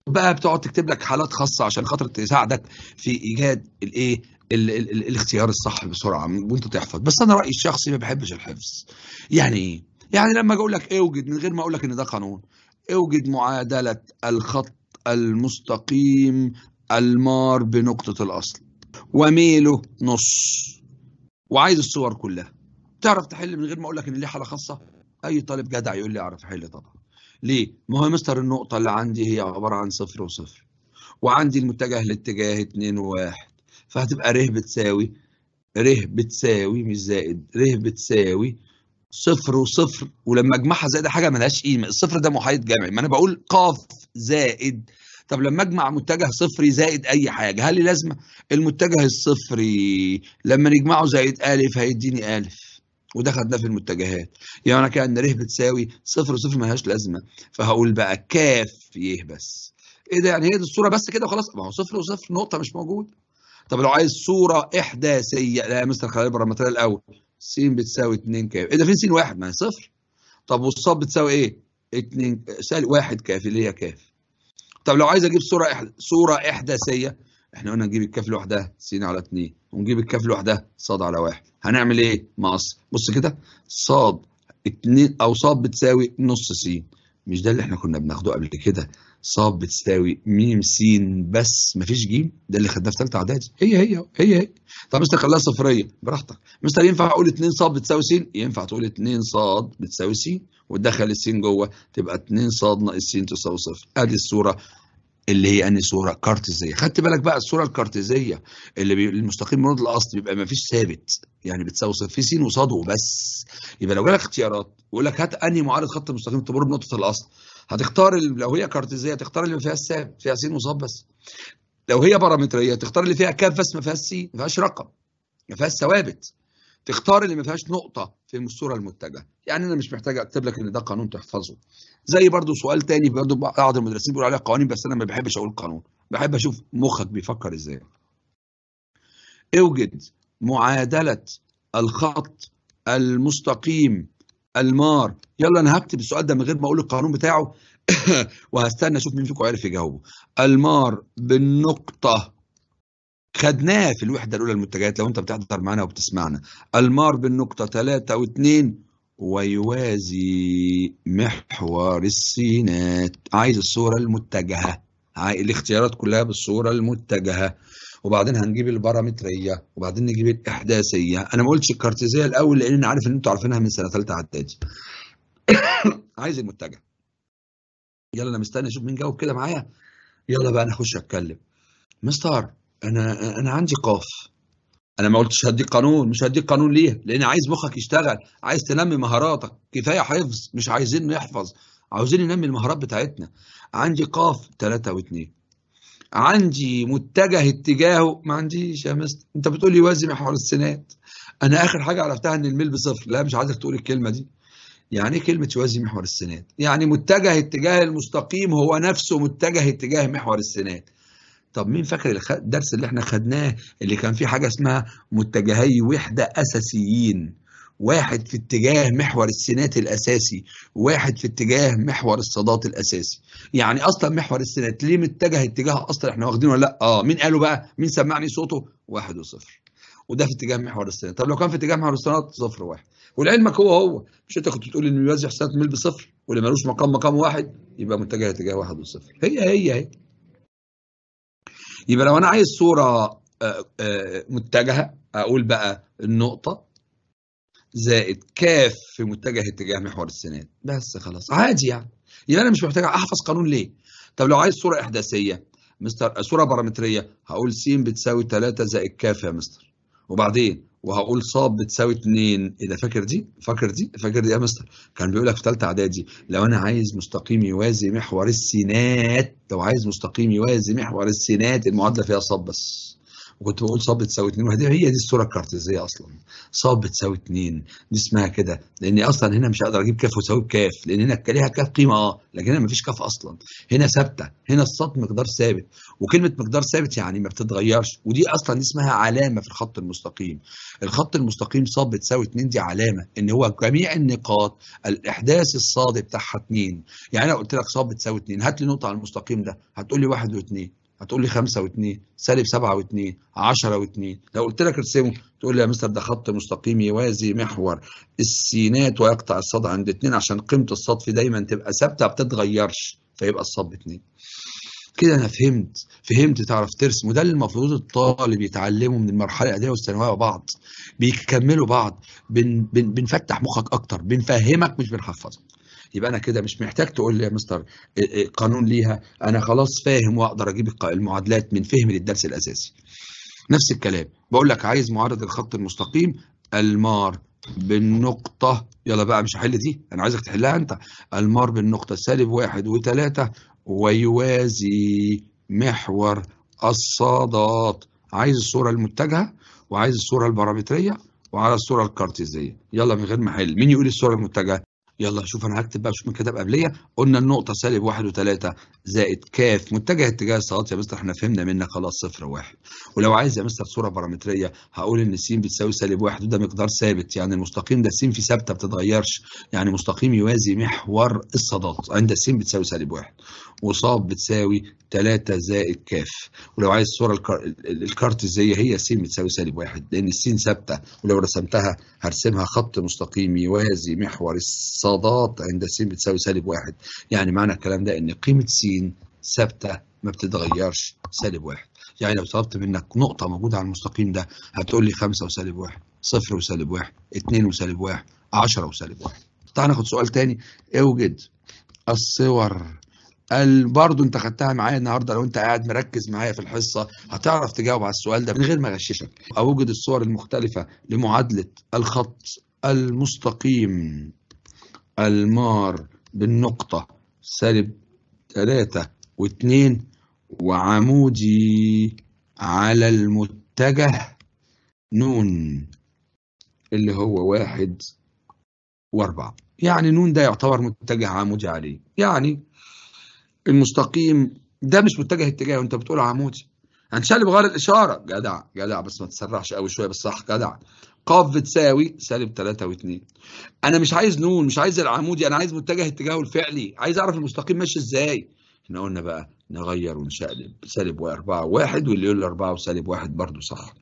بقى بتقعد تكتب لك حالات خاصه عشان خاطر تساعدك في ايجاد الايه الاختيار الصح بسرعه وانت تحفظ بس انا رايي الشخصي ما بحبش الحفظ يعني ايه يعني لما اقول لك اوجد من غير ما اقول لك ان ده قانون اوجد معادله الخط المستقيم المار بنقطه الاصل وميله نص وعايز الصور كلها تعرف تحل من غير ما اقول لك ان ليه حاله خاصه اي طالب جدع يقول لي اعرف احل طبعا ليه؟ ما هو مستر النقطة اللي عندي هي عبارة عن صفر وصفر وعندي المتجه لاتجاه 2 و1 فهتبقى ر بتساوي ر بتساوي مش زائد ر بتساوي صفر وصفر ولما اجمعها زائد حاجه ملهاش قيمه الصفر ده محايد جمعي ما انا بقول قاف زائد طب لما اجمع متجه صفري زائد اي حاجه هل لازمه المتجه الصفري لما نجمعه زائد الف هيديني الف وده خدناه في المتجهات يعني كان ريه بتساوي صفر صفر ما لهاش لازمه فهقول بقى كاف بس ايه ده يعني هي دي الصوره بس كده وخلاص ما هو صفر وصفر نقطه مش موجوده طب لو عايز صوره احداثيه لا يا مستر خلي بره الماتيريال الاول س بتساوي 2 كاف ايه ده فين س واحد ما هي صفر طب والصاد بتساوي ايه 2 سالب 1 كاف اللي هي كاف طب لو عايز اجيب صوره إحد... صوره احداثيه احنا قلنا نجيب الكاف لوحدها س على 2 ونجيب الكاف لوحدها صاد على واحد هنعمل ايه مقص بص كده صاد اتنين او صاد بتساوي نص س مش ده اللي احنا كنا بناخده قبل كده صاد بتساوي م س بس مفيش ج ده اللي خدناه في ثالثه اعدادي هي هي هي هي طب مستر خليها صفريه براحتك مستر ينفع اقول 2 صاد بتساوي س ينفع تقول 2 صاد بتساوي س وتدخل السين جوه تبقى 2 صاد ناقص س تساوي صفر ادي الصوره اللي هي انهي صورة كارتيزية خدت بالك بقى الصورة الكارتيزية اللي بي... المستقيم من الأصل بيبقى ما فيش ثابت يعني بتساوي صفر في سين وصاد وبس يبقى لو جالك اختيارات ويقول لك هات أنهي معارض خط مستقيم تمر بنقطة الأصل هتختار لو هي كارتيزية تختار اللي فيها الثابت فيها سين وصاد بس لو هي بارامترية تختار اللي فيها كاف بس ما فيهاش سين ما فيهاش رقم ما فيهاش ثوابت تختار اللي ما فيهاش نقطة في الصورة المتجهة يعني أنا مش محتاج أكتب لك إن ده قانون تحفظه زي برضو سؤال تاني برضو بعض المدرسين بيقولوا عليها قوانين بس انا ما بحبش اقول قانون بحب اشوف مخك بيفكر ازاي اوجد معادله الخط المستقيم المار يلا انا هكتب السؤال ده من غير ما اقول القانون بتاعه وهستنى اشوف مين فيكم عرف يجاوبه المار بالنقطه خدناه في الوحده الاولى المنتجات لو انت بتحضر معانا وبتسمعنا المار بالنقطه 3 و2 ويوازي محور السينات عايز الصورة المتجهة الاختيارات كلها بالصورة المتجهة وبعدين هنجيب البارامترية وبعدين نجيب الإحداثية أنا ما قلتش الكارتيزية الأول لأن أنا عارف إن أنتوا عارفينها من سنة ثالثة عدادي عايز المتجه يلا أنا مستني أشوف مين جاوب كده معايا يلا بقى أنا أخش أتكلم مستر أنا أنا عندي قاف انا ما قلتش هديك قانون مش هديك قانون ليه لان عايز مخك يشتغل عايز تنمي مهاراتك كفايه حفظ مش عايزين نحفظ عاوزين ننمي المهارات بتاعتنا عندي قاف 3 و2 عندي متجه اتجاهه ما عنديش يا مستر انت بتقول لي وزن محور السينات انا اخر حاجه عرفتها ان الميل بصفر لا مش عايزك تقول الكلمه دي يعني ايه كلمه وزن محور السينات يعني متجه اتجاه المستقيم هو نفسه متجه اتجاه محور السينات طب مين فاكر الدرس اللي احنا خدناه اللي كان فيه حاجه اسمها متجهي وحده اساسيين واحد في اتجاه محور السينات الاساسي واحد في اتجاه محور الصادات الاساسي يعني اصلا محور السينات ليه متجه اتجاه اصلا احنا واخدينه ولا لا اه مين قاله بقى مين سمعني صوته واحد وصفر وده في اتجاه محور السينات طب لو كان في اتجاه محور السينات صفر واحد ولعلمك هو هو مش انت كنت بتقول ان بيوزع حسابات ميل بصفر واللي ملوش مقام مقام واحد يبقى متجه اتجاه واحد وصفر هي هي هي يبقى لو انا عايز صوره آه، آه، متجهه اقول بقى النقطه زائد كاف في متجه اتجاه محور السناد بس خلاص عادي يعني يبقى انا مش محتاج احفظ قانون ليه طب لو عايز صوره احداثيه مستر صوره بارامتريه هقول س بتساوي 3 زائد كاف يا مستر وبعدين وهقول ص بتساوي 2 ايه ده فاكر دي فاكر دي فاكر دي يا مستر كان بيقول لك في ثالثه اعدادي لو انا عايز مستقيم يوازي محور السينات لو عايز مستقيم يوازي محور السينات المعادله فيها ص بس وكنت بقول صاب بتساوي 2 واحد هي دي الصوره الكارتيزيه اصلا صاب بتساوي 2 دي اسمها كده لان اصلا هنا مش هقدر اجيب كاف وساوي بكاف لان هنا ليها كاف قيمه اه لكن هنا مفيش كاف اصلا هنا ثابته هنا الصاد مقدار ثابت وكلمه مقدار ثابت يعني ما بتتغيرش ودي اصلا دي اسمها علامه في الخط المستقيم الخط المستقيم صاب بتساوي 2 دي علامه ان هو جميع النقاط الاحداث الصاد بتاعها 2 يعني انا قلت لك صاب بتساوي 2 هات لي نقطه على المستقيم ده هتقول لي 1 و2 هتقول لي 5 و2 سالب 7 و2 10 و2 لو قلت لك ارسمه تقول لي يا مستر ده خط مستقيم يوازي محور السينات ويقطع الصاد عند 2 عشان قيمه الصاد في دايما تبقى ثابته ما بتتغيرش فيبقى الصاد 2 كده انا فهمت فهمت تعرف ترسم وده اللي المفروض الطالب يتعلمه من المرحله الاعداديه والثانويه بعض بيكملوا بعض بن بن بنفتح مخك اكتر بنفهمك مش بنحفظك يبقى انا كده مش محتاج تقول لي يا مستر إيه، إيه، قانون ليها انا خلاص فاهم واقدر اجيب المعادلات من فهم للدرس الاساسي نفس الكلام بقول لك عايز معرض الخط المستقيم المار بالنقطة يلا بقى مش هحل دي أنا عايزك تحلها أنت المار بالنقطة سالب واحد وتلاتة ويوازي محور الصادات عايز الصورة المتجهة وعايز الصورة البارامترية وعلى الصورة الكارتيزية يلا من غير ما أحل مين يقول الصورة المتجهة يلا شوف انا هكتب بقى شوف من كتب قبليه قلنا النقطه سالب واحد 3 زائد كاف متجه اتجاه الصلاه يا مستر احنا فهمنا منك خلاص صفر واحد ولو عايز يا مستر صوره بارامتريه هقول ان س بتساوي سالب واحد وده مقدار ثابت يعني المستقيم ده س في ثابته ما بتتغيرش يعني مستقيم يوازي محور الصادات عند يعني س بتساوي سالب واحد وص بتساوي 3 زائد كاف ولو عايز الصوره الكارتيزيه هي س بتساوي سالب واحد لان س ثابته ولو رسمتها هرسمها خط مستقيم يوازي محور الصادات الصادات عند س بتساوي سالب واحد يعني معنى الكلام ده ان قيمة س ثابتة ما بتتغيرش سالب واحد يعني لو طلبت منك نقطة موجودة على المستقيم ده هتقول لي 5 وسالب واحد صفر وسالب واحد 2 وسالب واحد 10 وسالب واحد تعال ناخد سؤال تاني اوجد إيه الصور برضه انت خدتها معايا النهارده لو انت قاعد مركز معايا في الحصه هتعرف تجاوب على السؤال ده من غير ما اغششك اوجد الصور المختلفه لمعادله الخط المستقيم المار بالنقطة سالب تلاتة واتنين وعمودي على المتجه نون اللي هو واحد واربعة يعني نون ده يعتبر متجه عمودي عليه يعني المستقيم ده مش متجه اتجاه وانت بتقول عمودي هنشقلب يعني غير الاشاره جدع جدع بس ما تسرعش قوي شويه بس صح جدع ق بتساوي سالب 3 و2 انا مش عايز نون مش عايز العمودي انا عايز متجه اتجاهه الفعلي عايز اعرف المستقيم ماشي ازاي احنا قلنا بقى نغير ونشقلب سالب 4 و 1 واللي يقول 4 وسالب 1 برضه صح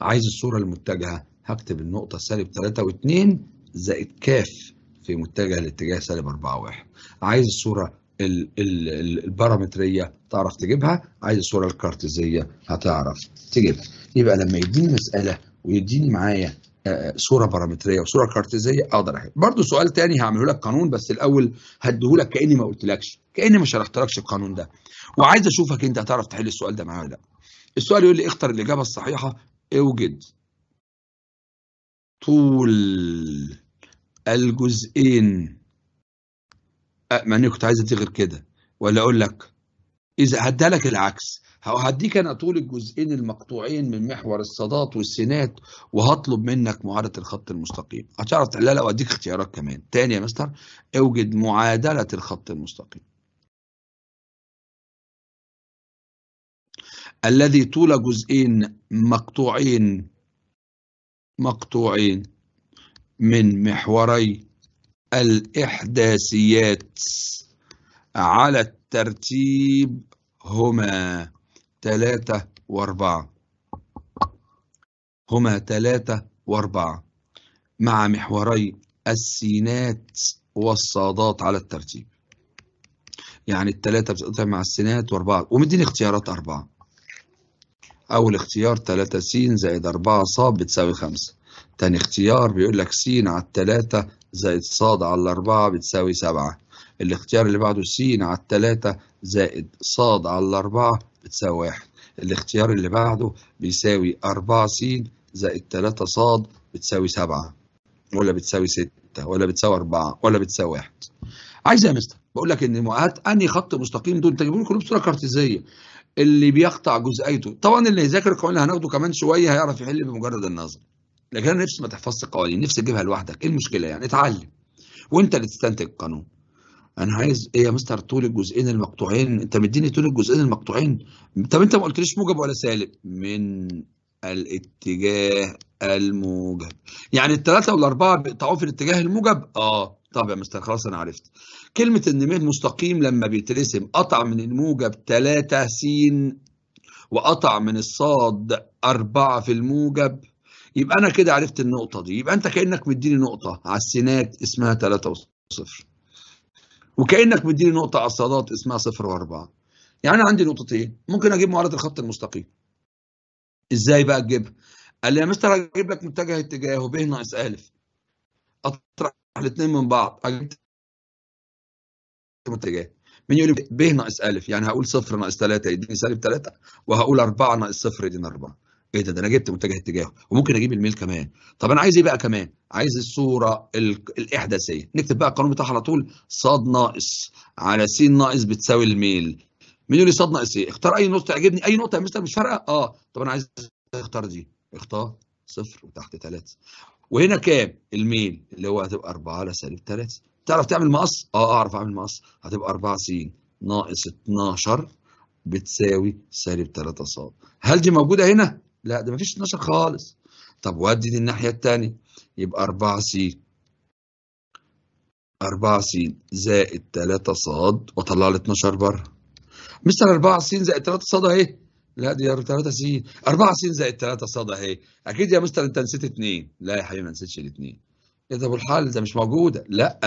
عايز الصوره المتجهه هكتب النقطه سالب 3 و2 زائد كاف في متجه الاتجاه سالب 4 و 1 عايز الصوره البارامتريه تعرف تجيبها عايز الصوره الكارتيزيه هتعرف تجيبها يبقى لما يديني مساله ويديني معايا آه، آه، صوره بارامتريه وصوره كارتيزيه اقدر احل برضه سؤال تاني هعمله لك قانون بس الاول هديهولك كاني ما قلتلكش كاني ما شرحتلكش القانون ده وعايز اشوفك انت هتعرف تحل السؤال ده معايا ولا لا السؤال يقول لي اختر الاجابه الصحيحه اوجد طول الجزئين آه، ما انا كنت عايز ادي غير كده ولا اقول لك اذا هديها لك العكس هديك انا طول الجزئين المقطوعين من محور الصادات والسينات وهطلب منك معادله الخط المستقيم هتعرف لا لا واديك اختيارات كمان تاني يا مستر اوجد معادله الخط المستقيم الذي طول جزئين مقطوعين مقطوعين من محوري الإحداثيات على الترتيب هما 3 واربعة هما 3 واربعة مع محوري السينات والصادات على الترتيب يعني الثلاثة بتقطع مع السينات واربعة ومديني اختيارات اربعة اول اختيار ثلاثة سين زائد اربعة صاد بتساوي خمسة تاني اختيار بيقول لك سين على الثلاثة زائد صاد على الاربعة بتساوي سبعة الاختيار اللي بعده سين على الثلاثة زائد صاد على الاربعة بتساوي واحد الاختيار اللي بعده بيساوي 4 س زائد 3 ص بتساوي 7 ولا بتساوي 6 ولا بتساوي 4 ولا بتساوي 1 عايز ايه يا مستر بقول لك ان هات انهي خط مستقيم دول تجيبهم كلهم بصوره كارتيزيه اللي بيقطع جزئيته طبعا اللي هيذاكر القوانين هناخده كمان شويه هيعرف يحل بمجرد النظر لكن انا نفسي ما تحفظش القوانين نفسي تجيبها لوحدك ايه المشكله يعني اتعلم وانت اللي تستنتج القانون انا عايز ايه يا مستر طول الجزئين المقطوعين انت مديني طول الجزئين المقطوعين طب انت ما قلتليش موجب ولا سالب من الاتجاه الموجب يعني الثلاثه والاربعه بيقطعوا في الاتجاه الموجب اه طب يا مستر خلاص انا عرفت كلمه ان م مستقيم لما بيترسم قطع من الموجب 3 س وقطع من الصاد 4 في الموجب يبقى انا كده عرفت النقطه دي يبقى انت كانك مديني نقطه على السينات اسمها 3 وصفر وكانك مديني نقطه على الصادات اسمها صفر واربعه يعني انا عندي نقطتين ممكن اجيب معادله الخط المستقيم ازاي بقى تجيبها قال لي يا مستر هجيب لك متجه اتجاهه ب ناقص الف اطرح الاثنين من بعض اجيب متجه مين يقول لي ب ناقص الف يعني هقول صفر ناقص 3 يديني سالب 3 وهقول 4 ناقص صفر يديني 4 ايه ده ده انا جبت متجه اتجاهه وممكن اجيب الميل كمان طب انا عايز ايه بقى كمان عايز الصوره الاحداثيه نكتب بقى القانون بتاعها على طول ص ناقص على س ناقص بتساوي الميل مين يقول لي ص ناقص ايه اختار اي نقطه تعجبني اي نقطه يا مستر مش فارقه اه طب انا عايز اختار دي اختار صفر وتحت ثلاثه وهنا كام الميل اللي هو هتبقى 4 على سالب 3 تعرف تعمل مقص آه،, اه اعرف اعمل مقص هتبقى 4 س ناقص 12 بتساوي سالب 3 ص هل دي موجوده هنا لا ده مفيش 12 خالص طب ودي دي الناحية يبقى 4 س 4 س زائد 3 ص واطلع لي 12 بره مستر 4 س زائد 3 ص اهي لا دي 3 س 4 س زائد 3 ص اهي اكيد يا مستر انت نسيت 2 لا يا حبيبي ما نسيتش الاثنين ايه ده والحل ده مش موجوده لا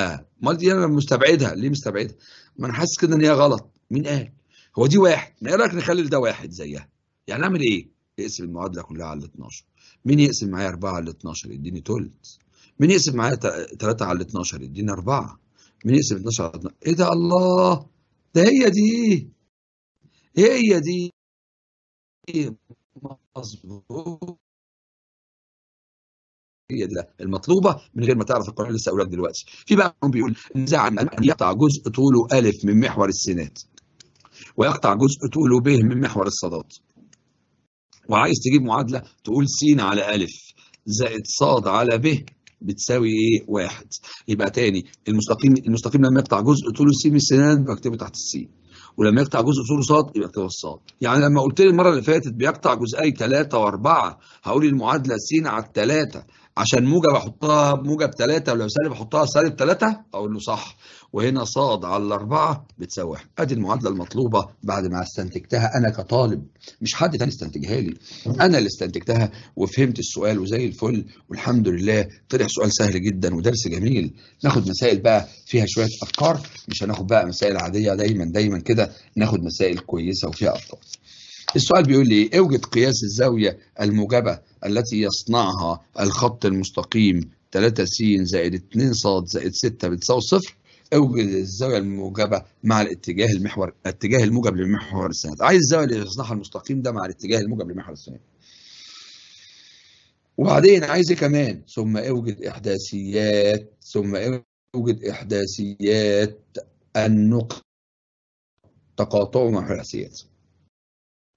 امال دي انا مستبعدها ليه مستبعدها ما انا حاسس كده ان هي غلط مين قال هو دي واحد ما ايه رايك نخلي ده واحد زيها يعني اعمل ايه يقسم المعادله كلها على 12 مين يقسم معايا 4 على 12 يديني تلت مين يقسم معايا 3 على 12 يديني 4 مين يقسم 12 على 12 ايه ده الله ده هي دي هي دي مظبوط هي دي المطلوبه من غير ما تعرف القران لسه اقول لك دلوقتي في بقى بيقول النزاع ان يقطع جزء طوله الف من محور السينات ويقطع جزء طوله ب من محور الصادات وعايز تجيب معادله تقول س على ا زائد ص على ب بتساوي ايه؟ واحد. يبقى تاني المستقيم المستقيم لما يقطع جزء طوله س من السنان بكتبه تحت السين. ولما يقطع جزء طوله ص يبقى اكتبه الصاد. يعني لما قلت لي المره اللي فاتت بيقطع جزئي ثلاثه واربعه هقول المعادله س على الثلاثه عشان موجة بحطها موجة بثلاثة ولو سالب أحطها سالب ثلاثة أقول له صح وهنا صاد على الأربعة بتساوي أدي المعادلة المطلوبة بعد ما استنتجتها أنا كطالب مش حد تاني استنتجها لي أنا اللي استنتجتها وفهمت السؤال وزي الفل والحمد لله طلع سؤال سهل جدا ودرس جميل ناخد مسائل بقى فيها شوية أفكار مش هناخد بقى مسائل عادية دايما دايما كده ناخد مسائل كويسة وفيها أفكار السؤال بيقول لي اوجد قياس الزاوية الموجبة التي يصنعها الخط المستقيم 3 س زائد 2 ص زائد 6 بتساوي صفر اوجد الزاويه الموجبه مع الاتجاه المحور الاتجاه الموجب لمحور السند عايز الزاويه اللي يصنعها المستقيم ده مع الاتجاه الموجب لمحور السند وبعدين عايز ايه كمان ثم اوجد احداثيات ثم اوجد احداثيات النقط تقاطع مع الاحداثيات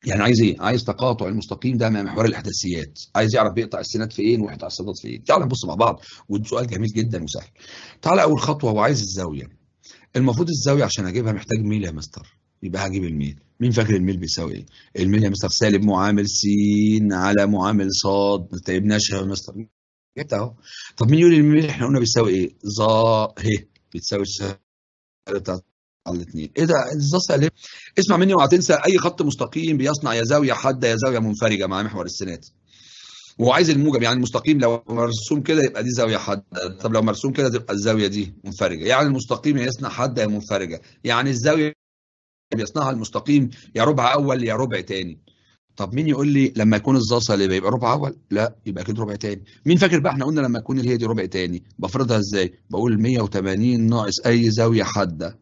يعني عايز ايه؟ عايز تقاطع المستقيم ده مع محور الاحداثيات، عايز يعرف بيقطع السينات في ايه ويقطع في ايه؟ تعال نبص مع بعض والسؤال جميل جدا وسهل. تعال اول خطوه هو عايز الزاويه. المفروض الزاويه عشان اجيبها محتاج ميل يا مستر، يبقى هجيب الميل، مين فاكر الميل بيساوي ايه؟ الميل يا مستر سالب معامل س على معامل ص، ما تعبناش يا مستر. جبت اهو. طب مين يقول الميل احنا قلنا بيساوي ايه؟ ظا ه بتساوي السالب بتاع على الاثنين ايه ده الزاص الف إيه؟ اسمع مني تنسى اي خط مستقيم بيصنع يا زاويه حاده يا زاويه منفرجه مع محور السينات وهو عايز الموجب يعني المستقيم لو مرسوم كده يبقى دي زاويه حاده طب لو مرسوم كده تبقى الزاويه دي منفرجه يعني المستقيم يصنع حاده منفرجه يعني الزاويه بيصنعها المستقيم يا ربع اول يا ربع تاني طب مين يقول لي لما يكون الزاصه إيه؟ اللي يبقى ربع اول لا يبقى اكيد ربع تاني مين فاكر بقى احنا قلنا لما يكون هي دي ربع تاني بفرضها ازاي بقول 180 ناقص اي زاويه حاده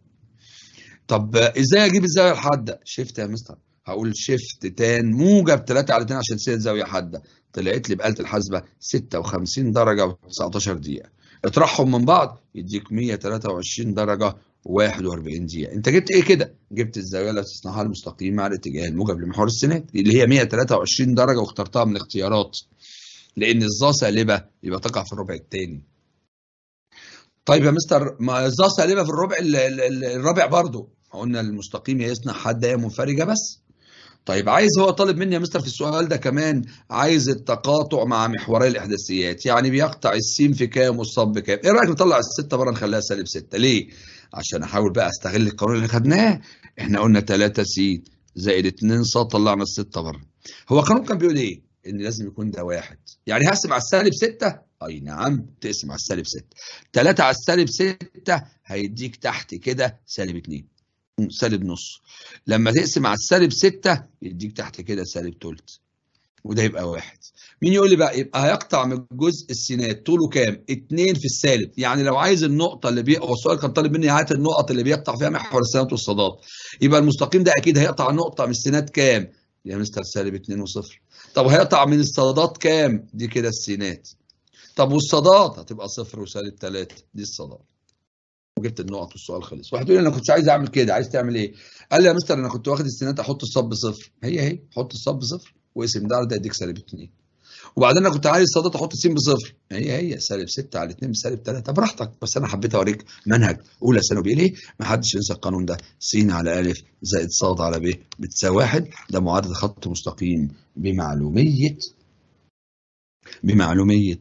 طب ازاي اجيب الزاويه الحاده شيفت يا مستر هقول شيفت تان موجب 3 على 2 عشان سيت زاويه حاده طلعت لي بآلة الحاسبه 56 درجه و19 دقيقه اطرحهم من بعض يديك 123 درجه 41 دقيقه انت جبت ايه كده جبت الزاويه اللي تصنعها المستقيم على الاتجاه الموجب لمحور السنات اللي هي 123 درجه واخترتها من اختيارات لان الظا سالبه يبقى تقع في الربع الثاني طيب يا مستر ما الظا سالبه في الربع الرابع برضه قلنا المستقيم يصنع حد هي منفرجه بس طيب عايز هو طالب مني يا مستر في السؤال ده كمان عايز التقاطع مع محوري الاحداثيات يعني بيقطع السين في كام والصاد بكام ايه رايك نطلع السته بره نخليها سالب سته ليه عشان احاول بقى استغل القانون اللي خدناه احنا قلنا 3 س زائد 2 ص طلعنا السته بره هو القانون كان بيقول ايه ان لازم يكون ده واحد يعني هقسم على السالب 6 اي نعم تقسم على السالب 6 3 على السالب 6 هيديك تحت كده سالب 2 سالب نص لما تقسم على السالب 6 يديك تحت كده سالب تلت وده يبقى واحد مين يقول لي بقى يبقى هيقطع من الجزء السينات طوله كام 2 في السالب يعني لو عايز النقطه اللي بي... هو السؤال كان طالب مني هات النقط اللي بيقطع فيها محور السينات والصادات يبقى المستقيم ده اكيد هيقطع نقطه من السينات كام يا مستر سالب 2 وصفر طب هيقطع من الصادات كام دي كده السينات طب والصادات هتبقى صفر وسالب 3 دي الصادات وجبت النقط والسؤال خلص واحد يقول لي انا كنت عايز اعمل كده عايز تعمل ايه قال لي يا مستر انا كنت واخد السينات احط الصب صفر هي هي حط الصب صفر واقسم ده على ده يديك سالب 2 وبعدين انا كنت عايز الصادات احط السين بصفر هي هي سالب 6 على 2 سالب 3 براحتك بس انا حبيت اوريك منهج اولى ثانوي ليه ما حدش ينسى القانون ده س على ا زائد ص على ب بتساوي 1 ده معادله خط مستقيم بمعلوميه بمعلوميه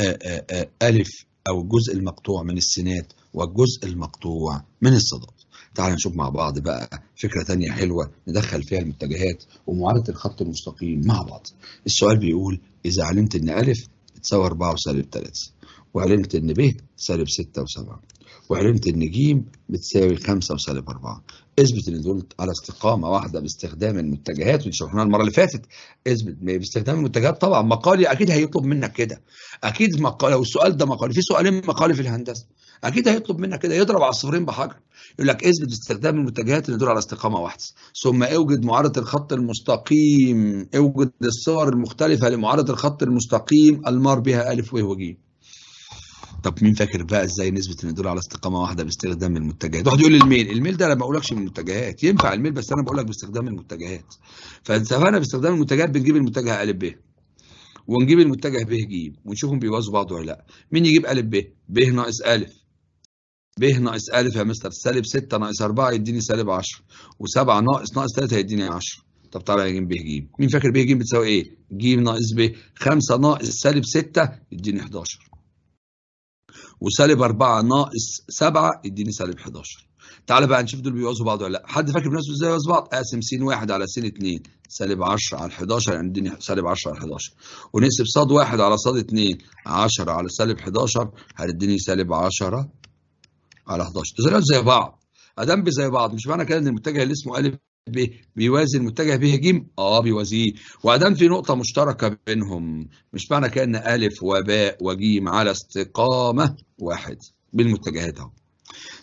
أ آه، آه، آه، أو الجزء المقطوع من السينات والجزء المقطوع من الصادات تعال نشوف مع بعض بقى فكرة تانية حلوة ندخل فيها المتجهات ومعادلة الخط المستقيم مع بعض السؤال بيقول إذا علمت إن أ تساوي 4 وسالب 3 وعلمت إن ب سالب 6 و7 وعلمت إن ج بتساوي 5 وسالب 4 اثبت ان دول على استقامه واحده باستخدام المتجهات اللي شرحناها المره اللي فاتت اثبت باستخدام المتجهات طبعا مقالي اكيد هيطلب منك كده اكيد مقالي لو السؤال ده مقالي في سؤالين مقالي في الهندسه اكيد هيطلب منك كده يضرب عصفورين بحجر يقول لك اثبت استخدام المتجهات اللي تدور على استقامه واحده ثم اوجد معارضه الخط المستقيم اوجد الصور المختلفه لمعارضه الخط المستقيم المار بها الف و ج طب مين فاكر بقى ازاي نثبت ان دول على استقامه واحده باستخدام المتجهات واحد يقول لي الميل الميل ده انا ما بقولكش من المتجهات ينفع الميل بس انا بقول لك باستخدام المتجهات فاتفقنا باستخدام المتجهات بنجيب المتجه ا ب ونجيب المتجه ب ج ونشوفهم بيوازوا بعض ولا لا مين يجيب ا ب ب ناقص ا ب ناقص أ يا مستر سالب 6 ناقص 4 يديني سالب 10 و7 ناقص ناقص 3 هيديني 10 طب تعالى ج ب ج مين فاكر ب ج بتساوي ايه؟ ج ناقص ب 5 ناقص سالب 6 يديني 11 وسالب 4 ناقص 7 يديني سالب 11 تعالى بقى نشوف دول بيوازوا بعض ولا لا حد فاكر بنفسه ازاي يوازوا بعض اقسم س 1 على س 2 سالب 10 على 11 يعني اديني سالب 10 على 11 ونقسم ص 1 على ص 2 10 على سالب 11 هتديني سالب 10 على 11 التزاريات زي بعض ادم زي بعض مش معنى كده ان المتجه اللي اسمه الف ب بيوازي المتجه به ج اه بيوازيه وادام في نقطه مشتركه بينهم مش معنى كده ان الف وباء وجيم على استقامه واحد بالمتجهات اهو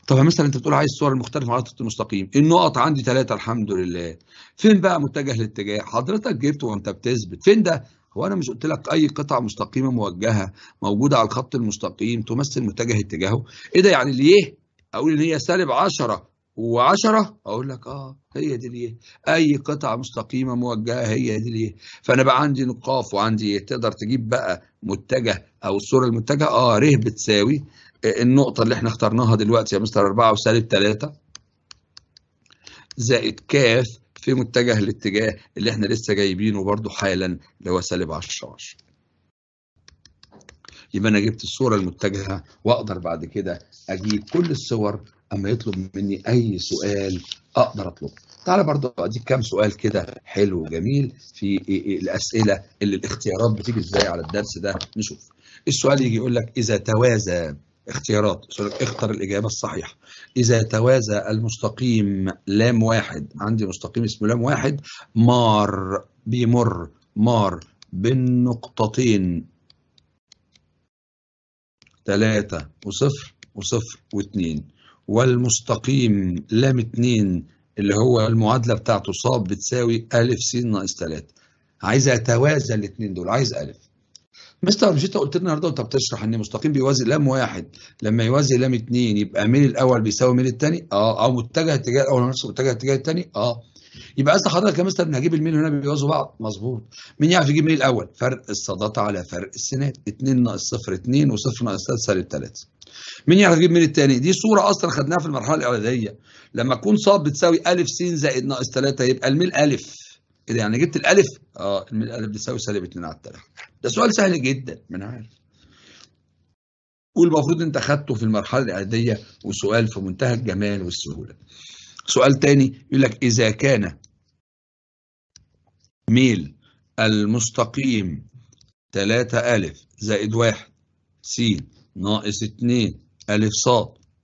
طب مثلا انت بتقول عايز صور المختلفه على الخط المستقيم النقط عندي ثلاثه الحمد لله فين بقى متجه الاتجاه حضرتك جبته وانت بتثبت فين ده هو انا مش قلت لك اي قطعه مستقيمه موجهه موجوده على الخط المستقيم تمثل متجه اتجاهه ايه ده يعني ليه اقول ان هي سالب 10 و10 اقول لك اه هي دي ليه اي قطعه مستقيمه موجهه هي دي ليه فانا بقى عندي نقاف وعندي تقدر تجيب بقى متجه او الصوره المتجهه اه ر بتساوي آه، النقطه اللي احنا اخترناها دلوقتي يا مستر 4 وسالب 3 زائد كاف في متجه الاتجاه اللي احنا لسه جايبينه برضو حالا اللي هو سالب 10 10 يبقى انا جبت الصوره المتجهه واقدر بعد كده اجيب كل الصور اما يطلب مني اي سؤال اقدر اطلبه تعالى برضو اديك كام سؤال كده حلو وجميل في إيه إيه الاسئله اللي الاختيارات بتيجي ازاي على الدرس ده نشوف السؤال يجي يقول لك اذا توازى اختيارات اختر الإجابة الصحيحة إذا توازى المستقيم لام واحد عندي مستقيم اسمه لام واحد مار بيمر مار بالنقطتين ثلاثة وصفر وصفر واثنين والمستقيم لام اثنين اللي هو المعادلة بتاعته صاب بتساوي ألف س ناقص ثلاثة عايز أتوازى الاثنين دول عايز ألف مستر انت قلت لنا النهارده وانت بتشرح ان مستقيم بيوازي لام واحد لما يوازي لام اتنين يبقى ميل الاول بيساوي ميل الثاني اه او متجه اتجاه الاول نفسه متجه اتجاه الثاني اه يبقى قصد حضرتك يا مستر ان هجيب الميل هنا بيوازوا بعض مظبوط مين يعرف يجيب ميل الاول فرق الصادات على فرق السينات 2 ناقص 0 2 و0 ناقص 3 سالب 3 مين يعرف يجيب ميل الثاني دي صوره اصلا خدناها في المرحله الاعداديه لما تكون صاد بتساوي ا س زائد ناقص 3 يبقى الميل ا كده يعني جبت الالف اه الالف بتساوي سالب 2 على 3 ده سؤال سهل جدا من عارف والمفروض انت خدته في المرحله الاعداديه وسؤال في منتهى الجمال والسهوله سؤال تاني يقول لك اذا كان ميل المستقيم 3 ألف زائد 1 س ناقص 2 ألف ص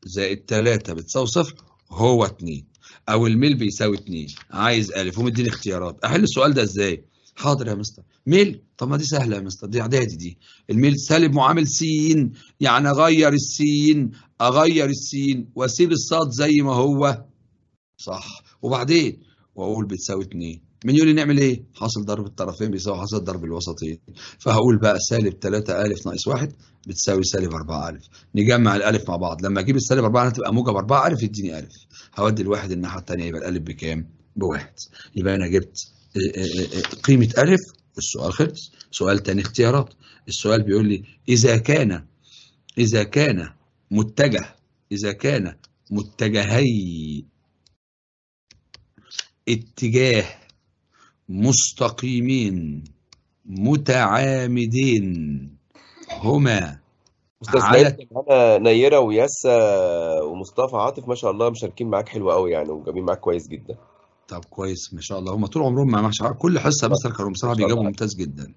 زائد 3 بتساوي صفر هو 2 او الميل بيساوي 2 عايز الف ومديني اختيارات احل السؤال ده ازاي حاضر يا مستر ميل طب ما دي سهله يا مستر دي اعدادي دي الميل سالب معامل س يعني اغير السين اغير السين واسيب الصاد زي ما هو صح وبعدين واقول بتساوي 2 من يقول لي نعمل ايه؟ حاصل ضرب الطرفين بيساوي حاصل ضرب الوسطين فهقول بقى سالب 3 الف ناقص 1 بتساوي سالب 4 الف نجمع الالف مع بعض لما اجيب السالب 4 هتبقى موجب 4 الف يديني الف هودي الواحد الناحيه الثانيه يبقى الالف بكام؟ بواحد يبقى انا جبت آه، آه، آه، قيمه الف السؤال خلص سؤال ثاني اختيارات السؤال بيقول لي اذا كان اذا كان متجه اذا كان متجهي اتجاه مستقيمين متعامدين هما استاذ نايل عدد معانا نيره وياسا ومصطفى عاطف ما شاء الله مشاركين معاك حلو قوي يعني وجايبين معاك كويس جدا طب كويس ما شاء الله هم طول عمرهم مع مش كل حصه بس كانوا بصراحه بيجاوبوا ممتاز جدا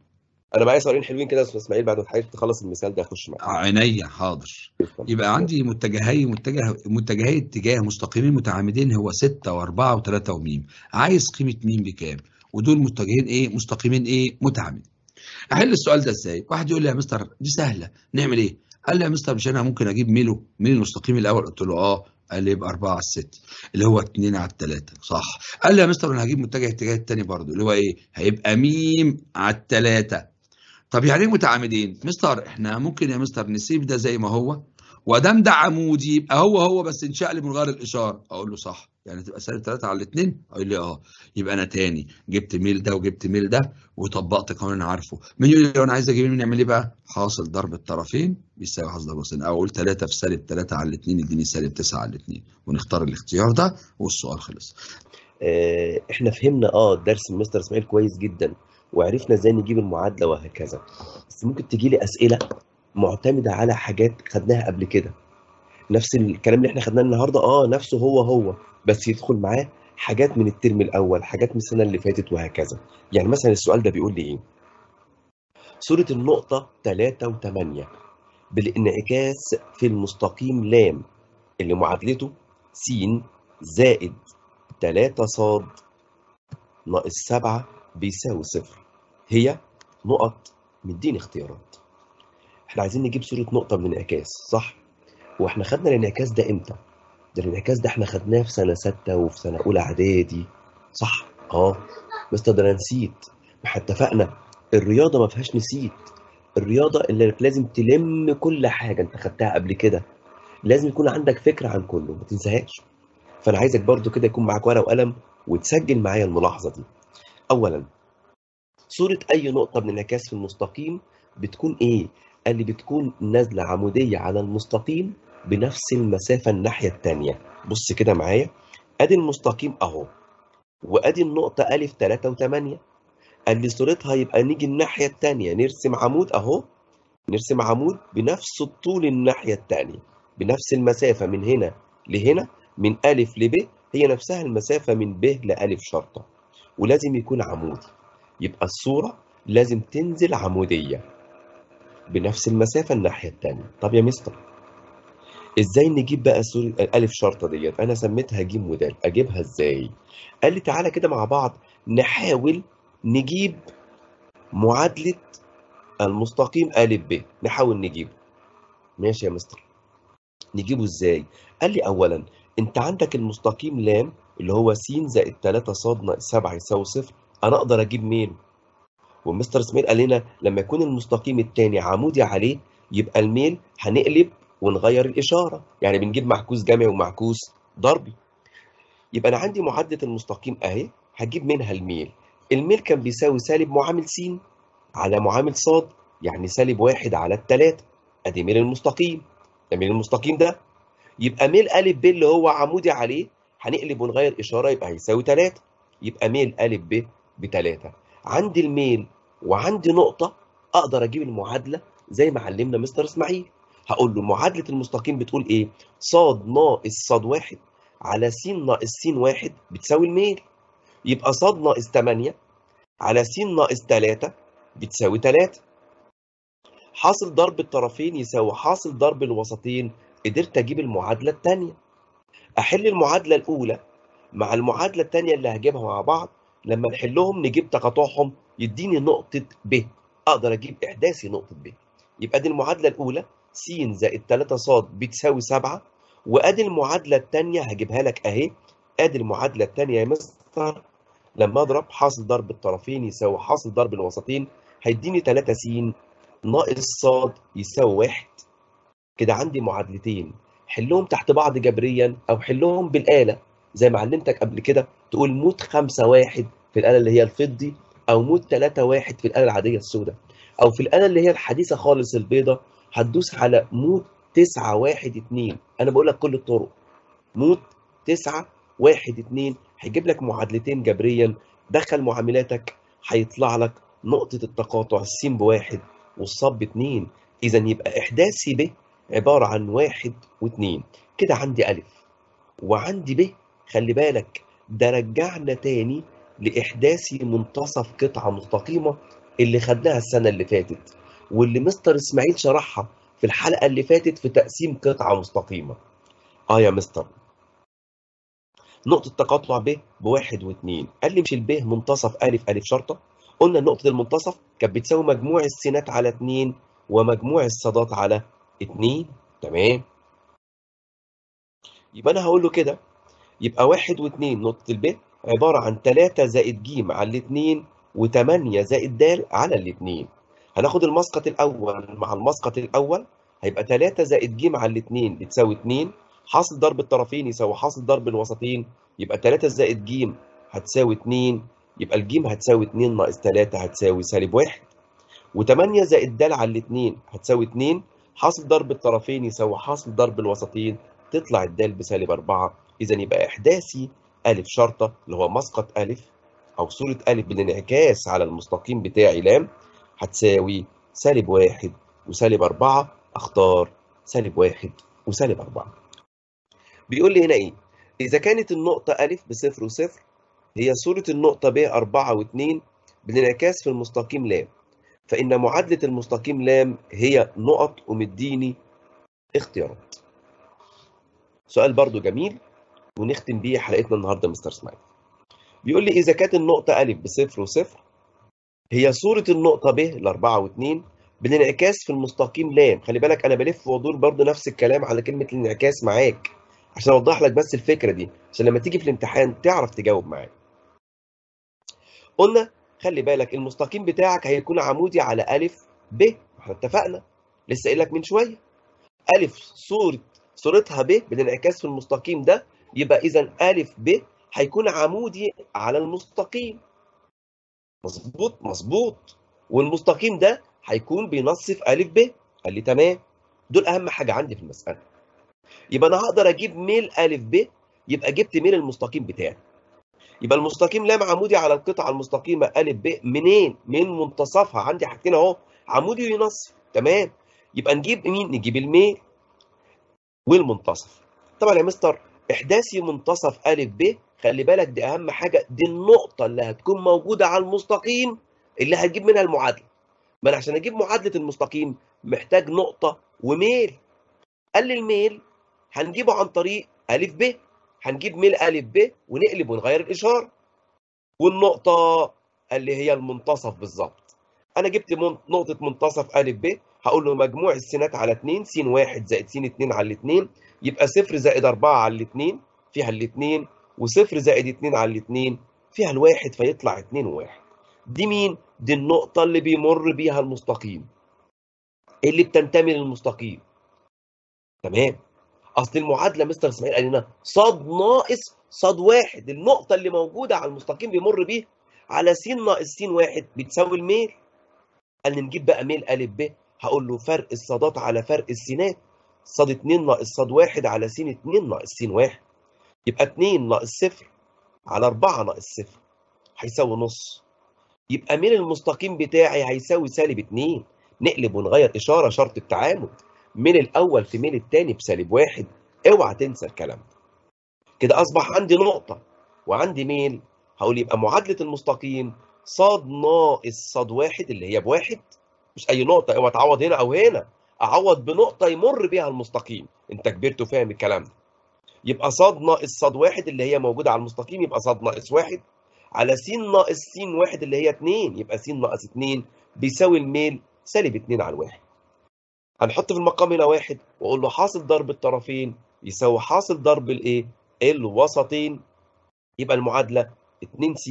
انا معايا سؤالين حلوين كده يا استاذ اسماعيل بعد ما حضرتك تخلص المثال ده اخش معاك عينيا حاضر يبقى عندي متجهي متجه متجهي اتجاه مستقيمين متعامدين هو 6 و4 و3 وميم عايز قيمه ميم بكام ودول متجهين ايه مستقيمين ايه متعامدين احل السؤال ده ازاي واحد يقول لي يا مستر دي سهله نعمل ايه قال لي يا مستر مش انا ممكن اجيب ميلو ميلو المستقيم الاول قلت له اه قال لي يبقى 4 على 6 اللي هو 2 على 3 صح قال لي يا مستر انا هجيب متجه اتجاه الثاني برضه اللي هو ايه هيبقى ميم على 3 طب يعني إيه متعامدين مستر احنا ممكن يا مستر نسيب ده زي ما هو وادام ده عمودي يبقى هو هو بس انشقلب من غير الاشاره اقول له صح يعني تبقى سالب 3 على 2 قال لي اه يبقى انا تاني جبت ميل ده وجبت ميل ده وطبقت قانون عارفه مين يقول لي لو انا عايز اجيب مين يعمل ايه بقى حاصل ضرب الطرفين بيساوي حاصل ضرب الطرفين او اقول 3 في سالب 3 على 2 يديني سالب 9 على 2 ونختار الاختيار ده والسؤال خلص آه، احنا فهمنا اه درس المستر اسماعيل كويس جدا وعرفنا ازاي نجيب المعادله وهكذا بس ممكن تجي لي اسئله معتمده على حاجات خدناها قبل كده نفس الكلام اللي احنا خدناه النهارده اه نفسه هو هو بس يدخل معاه حاجات من الترم الاول حاجات من السنه اللي فاتت وهكذا يعني مثلا السؤال ده بيقول لي ايه سوره النقطه 3 و8 بالانعكاس في المستقيم لام اللي معادلته س زائد 3 ص ناقص 7 بيساوي صفر هي نقط مديني اختيارات احنا عايزين نجيب صورة نقطة من انعكاس صح؟ واحنا خدنا الانعكاس ده امتى؟ ده الانعكاس ده احنا خدناه في سنه سته وفي سنه اولى اعدادي صح اه مستر ده انا نسيت احنا اتفقنا الرياضه ما فيهاش نسيت الرياضه اللي لازم تلم كل حاجه انت خدتها قبل كده لازم يكون عندك فكره عن كله ما تنساهاش فانا عايزك برضو كده يكون معاك ورقه وقلم وتسجل معايا الملاحظه دي اولا صوره اي نقطه من انعكاس في المستقيم بتكون ايه قال لي بتكون نازله عموديه على المستقيم بنفس المسافة الناحية التانية بص كده معايا ادي المستقيم اهو وادي النقطة ألف تلاتة وتمانية قال لي صورتها يبقى نيجي الناحية التانية نرسم عمود اهو نرسم عمود بنفس الطول الناحية التانية بنفس المسافة من هنا لهنا من ألف لب هي نفسها المسافة من ب لألف شرطة ولازم يكون عمودي يبقى الصورة لازم تنزل عمودية بنفس المسافة الناحية التانية طب يا مستر ازاي نجيب بقى سوري الالف شرطه ديت انا سميتها جيم ودال اجيبها ازاي قال لي تعالى كده مع بعض نحاول نجيب معادله المستقيم ا ب نحاول نجيبه ماشي يا مستر نجيبه ازاي قال لي اولا انت عندك المستقيم لام اللي هو س زائد 3 ص ناقص 7 يساوي صفر انا اقدر اجيب مين ومستر سمير قال لنا لما يكون المستقيم الثاني عمودي عليه يبقى الميل هنقلب ونغير الإشارة يعني بنجيب معكوس جمعي ومعكوس ضربي يبقى أنا عندي معادلة المستقيم أهي هجيب منها الميل الميل كان بيساوي سالب معامل س على معامل ص يعني سالب واحد على التلاتة أدي ميل المستقيم ده ميل المستقيم ده يبقى ميل أ ب اللي هو عمودي عليه هنقلب ونغير إشارة يبقى هيساوي تلاتة يبقى ميل أ ب بتلاتة عندي الميل وعندي نقطة أقدر أجيب المعادلة زي ما علمنا مستر إسماعيل هقول له معادله المستقيم بتقول ايه ص ناقص ص واحد على س ناقص س واحد بتساوي الميل يبقى ص ناقص 8 على س ناقص 3 بتساوي 3 حاصل ضرب الطرفين يساوي حاصل ضرب الوسطين قدرت اجيب المعادله الثانيه احل المعادله الاولى مع المعادله الثانيه اللي هجيبها مع بعض لما نحلهم نجيب تقاطعهم يديني نقطه ب اقدر اجيب احداثي نقطه ب يبقى دي المعادله الاولى س زائد 3 ص بتساوي 7 وادي المعادله الثانيه هجيبها لك اهي ادي المعادله الثانيه يا مستر لما اضرب حاصل ضرب الطرفين يساوي حاصل ضرب الوسطين هيديني 3 س ناقص ص يساوي 1 كده عندي معادلتين حلهم تحت بعض جبريا او حلهم بالاله زي ما علمتك قبل كده تقول موت 5 1 في الاله اللي هي الفضي او موت 3 1 في الاله العاديه السوداء او في الاله اللي هي الحديثه خالص البيضه هتدوس على موت تسعة واحد اتنين انا بقول لك كل الطرق موت تسعة واحد اتنين هيجيب لك معادلتين جبريا دخل معاملاتك هيطلع لك نقطة التقاطع السين بواحد والصب باتنين. اذا يبقى احداثي ب عبارة عن واحد واتنين كده عندي الف وعندي ب خلي بالك ده رجعنا تاني لاحداثي منتصف قطعة مستقيمة اللي خدناها السنة اللي فاتت واللي مستر اسماعيل شرحها في الحلقة اللي فاتت في تقسيم قطعة مستقيمة اه يا مستر نقطة تقاطع ب بواحد واتنين قال لي مش الب منتصف ا ا شرطة قلنا نقطة المنتصف كانت بتساوي مجموع السينات على اتنين ومجموع الصادات على اتنين تمام يبقى أنا هقول له كده يبقى واحد واتنين نقطة الب عبارة عن تلاتة زائد ج على الاتنين وتمانية زائد د على الاتنين هناخد المسقط الاول مع المسقط الاول هيبقى 3 زائد ج على الاثنين بتساوي 2 حاصل ضرب الطرفين يساوي حاصل ضرب الوسطين يبقى 3 زائد ج هتساوي 2 يبقى الجيم هتساوي 2 ناقص 3 هتساوي سالب 1 و8 زائد د على الاثنين هتساوي 2 حاصل ضرب الطرفين يساوي حاصل ضرب الوسطين تطلع الدال بسالب 4 اذا يبقى احداثي ا شرطه اللي هو مسقط ا او صوره ا بالانعكاس على المستقيم بتاعي لام هتساوي سالب واحد وسالب أربعة أختار سالب واحد وسالب أربعة بيقول لي هنا إيه؟ إذا كانت النقطة أ بصفر وصفر هي صورة النقطة ب أربعة واتنين بالانعكاس في المستقيم لام فإن معادلة المستقيم لام هي نقط ومديني اختيارات سؤال برضو جميل ونختم بيه حلقتنا النهاردة مستر سمايل بيقول لي إذا كانت النقطة أ بصفر وصفر هي صورة النقطة ب الأربعة واتنين بالانعكاس في المستقيم لام خلي بالك أنا بلف وأدور برضه نفس الكلام على كلمة الانعكاس معاك عشان أوضح لك بس الفكرة دي عشان لما تيجي في الامتحان تعرف تجاوب معايا قلنا خلي بالك المستقيم بتاعك هيكون عمودي على أ ب احنا اتفقنا لسه قايل لك من شوية أ صورة صورتها ب بالانعكاس في المستقيم ده يبقى إذا أ ب هيكون عمودي على المستقيم مظبوط مظبوط والمستقيم ده هيكون بينص في ب قال لي تمام دول اهم حاجه عندي في المساله يبقى انا هقدر اجيب ميل ا ب يبقى جبت ميل المستقيم بتاعي يبقى المستقيم لام عمودي على القطعه المستقيمه ا ب منين من منتصفها عندي حاجتين اهو عمودي وينصف تمام يبقى نجيب مين نجيب الميل والمنتصف طبعا يا مستر احداثي منتصف ا ب خلي بالك دي اهم حاجه دي النقطه اللي هتكون موجوده على المستقيم اللي هتجيب منها المعادله ما انا عشان اجيب معادله المستقيم محتاج نقطه وميل قال لي الميل هنجيبه عن طريق ا ب هنجيب ميل ا ب ونقلب ونغير الاشاره والنقطه اللي هي المنتصف بالظبط انا جبت نقطه منتصف ا ب هقول له مجموع السينات على 2 س 1 زائد س 2 على 2 يبقى 0 زائد 4 على 2 فيها الاثنين وصفر زائد اتنين على الاتنين فيها الواحد فيطلع اتنين وواحد دي مين؟ دي النقطة اللي بيمر بيها المستقيم اللي بتنتمي للمستقيم تمام اصل المعادله مستر اسماعيل قال لنا ص ناقص ص واحد النقطه اللي موجوده على المستقيم بيمر بيه على س ناقص س واحد بتساوي الميل قال لي نجيب بقى ميل ا ب هقول له فرق الصادات على فرق السينات ص 2 ناقص ص واحد على س 2 ناقص س واحد يبقى 2 ناقص صفر على 4 ناقص صفر هيساوي نص يبقى مين المستقيم بتاعي هيساوي سالب 2 نقلب ونغير إشارة شرط التعامد من الأول في ميل الثاني بسالب واحد اوعى تنسى الكلام ده كده أصبح عندي نقطة وعندي ميل هقول يبقى معادلة المستقيم ص ناقص ص واحد اللي هي بواحد مش أي نقطة اوعى تعوض هنا أو هنا أعوض بنقطة يمر بيها المستقيم أنت كبرت وفاهم الكلام ده يبقى ص ناقص ص واحد اللي هي موجودة على المستقيم يبقى ص ناقص واحد على س ناقص س واحد اللي هي 2 يبقى س ناقص 2 بيساوي الميل سالب 2 على الواحد هنحط في المقام هنا واحد واقول له حاصل ضرب الطرفين يساوي حاصل ضرب الايه الوسطين يبقى المعادله 2 س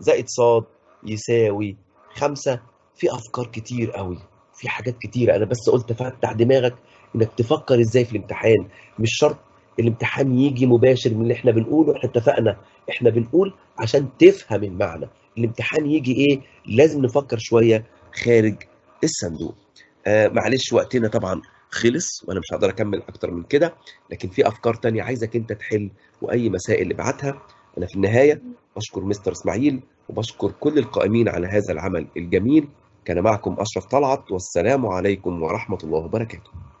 زائد ص يساوي 5 في افكار كتير قوي في حاجات كتيره انا بس قلت فتح دماغك انك تفكر ازاي في الامتحان مش شرط الامتحان يجي مباشر من اللي احنا بنقوله احنا اتفقنا احنا بنقول عشان تفهم المعنى الامتحان يجي ايه لازم نفكر شويه خارج الصندوق آه معلش وقتنا طبعا خلص وانا مش هقدر اكمل اكتر من كده لكن في افكار تانية عايزك انت تحل واي مسائل ابعتها انا في النهايه بشكر مستر اسماعيل وبشكر كل القائمين على هذا العمل الجميل كان معكم اشرف طلعت والسلام عليكم ورحمه الله وبركاته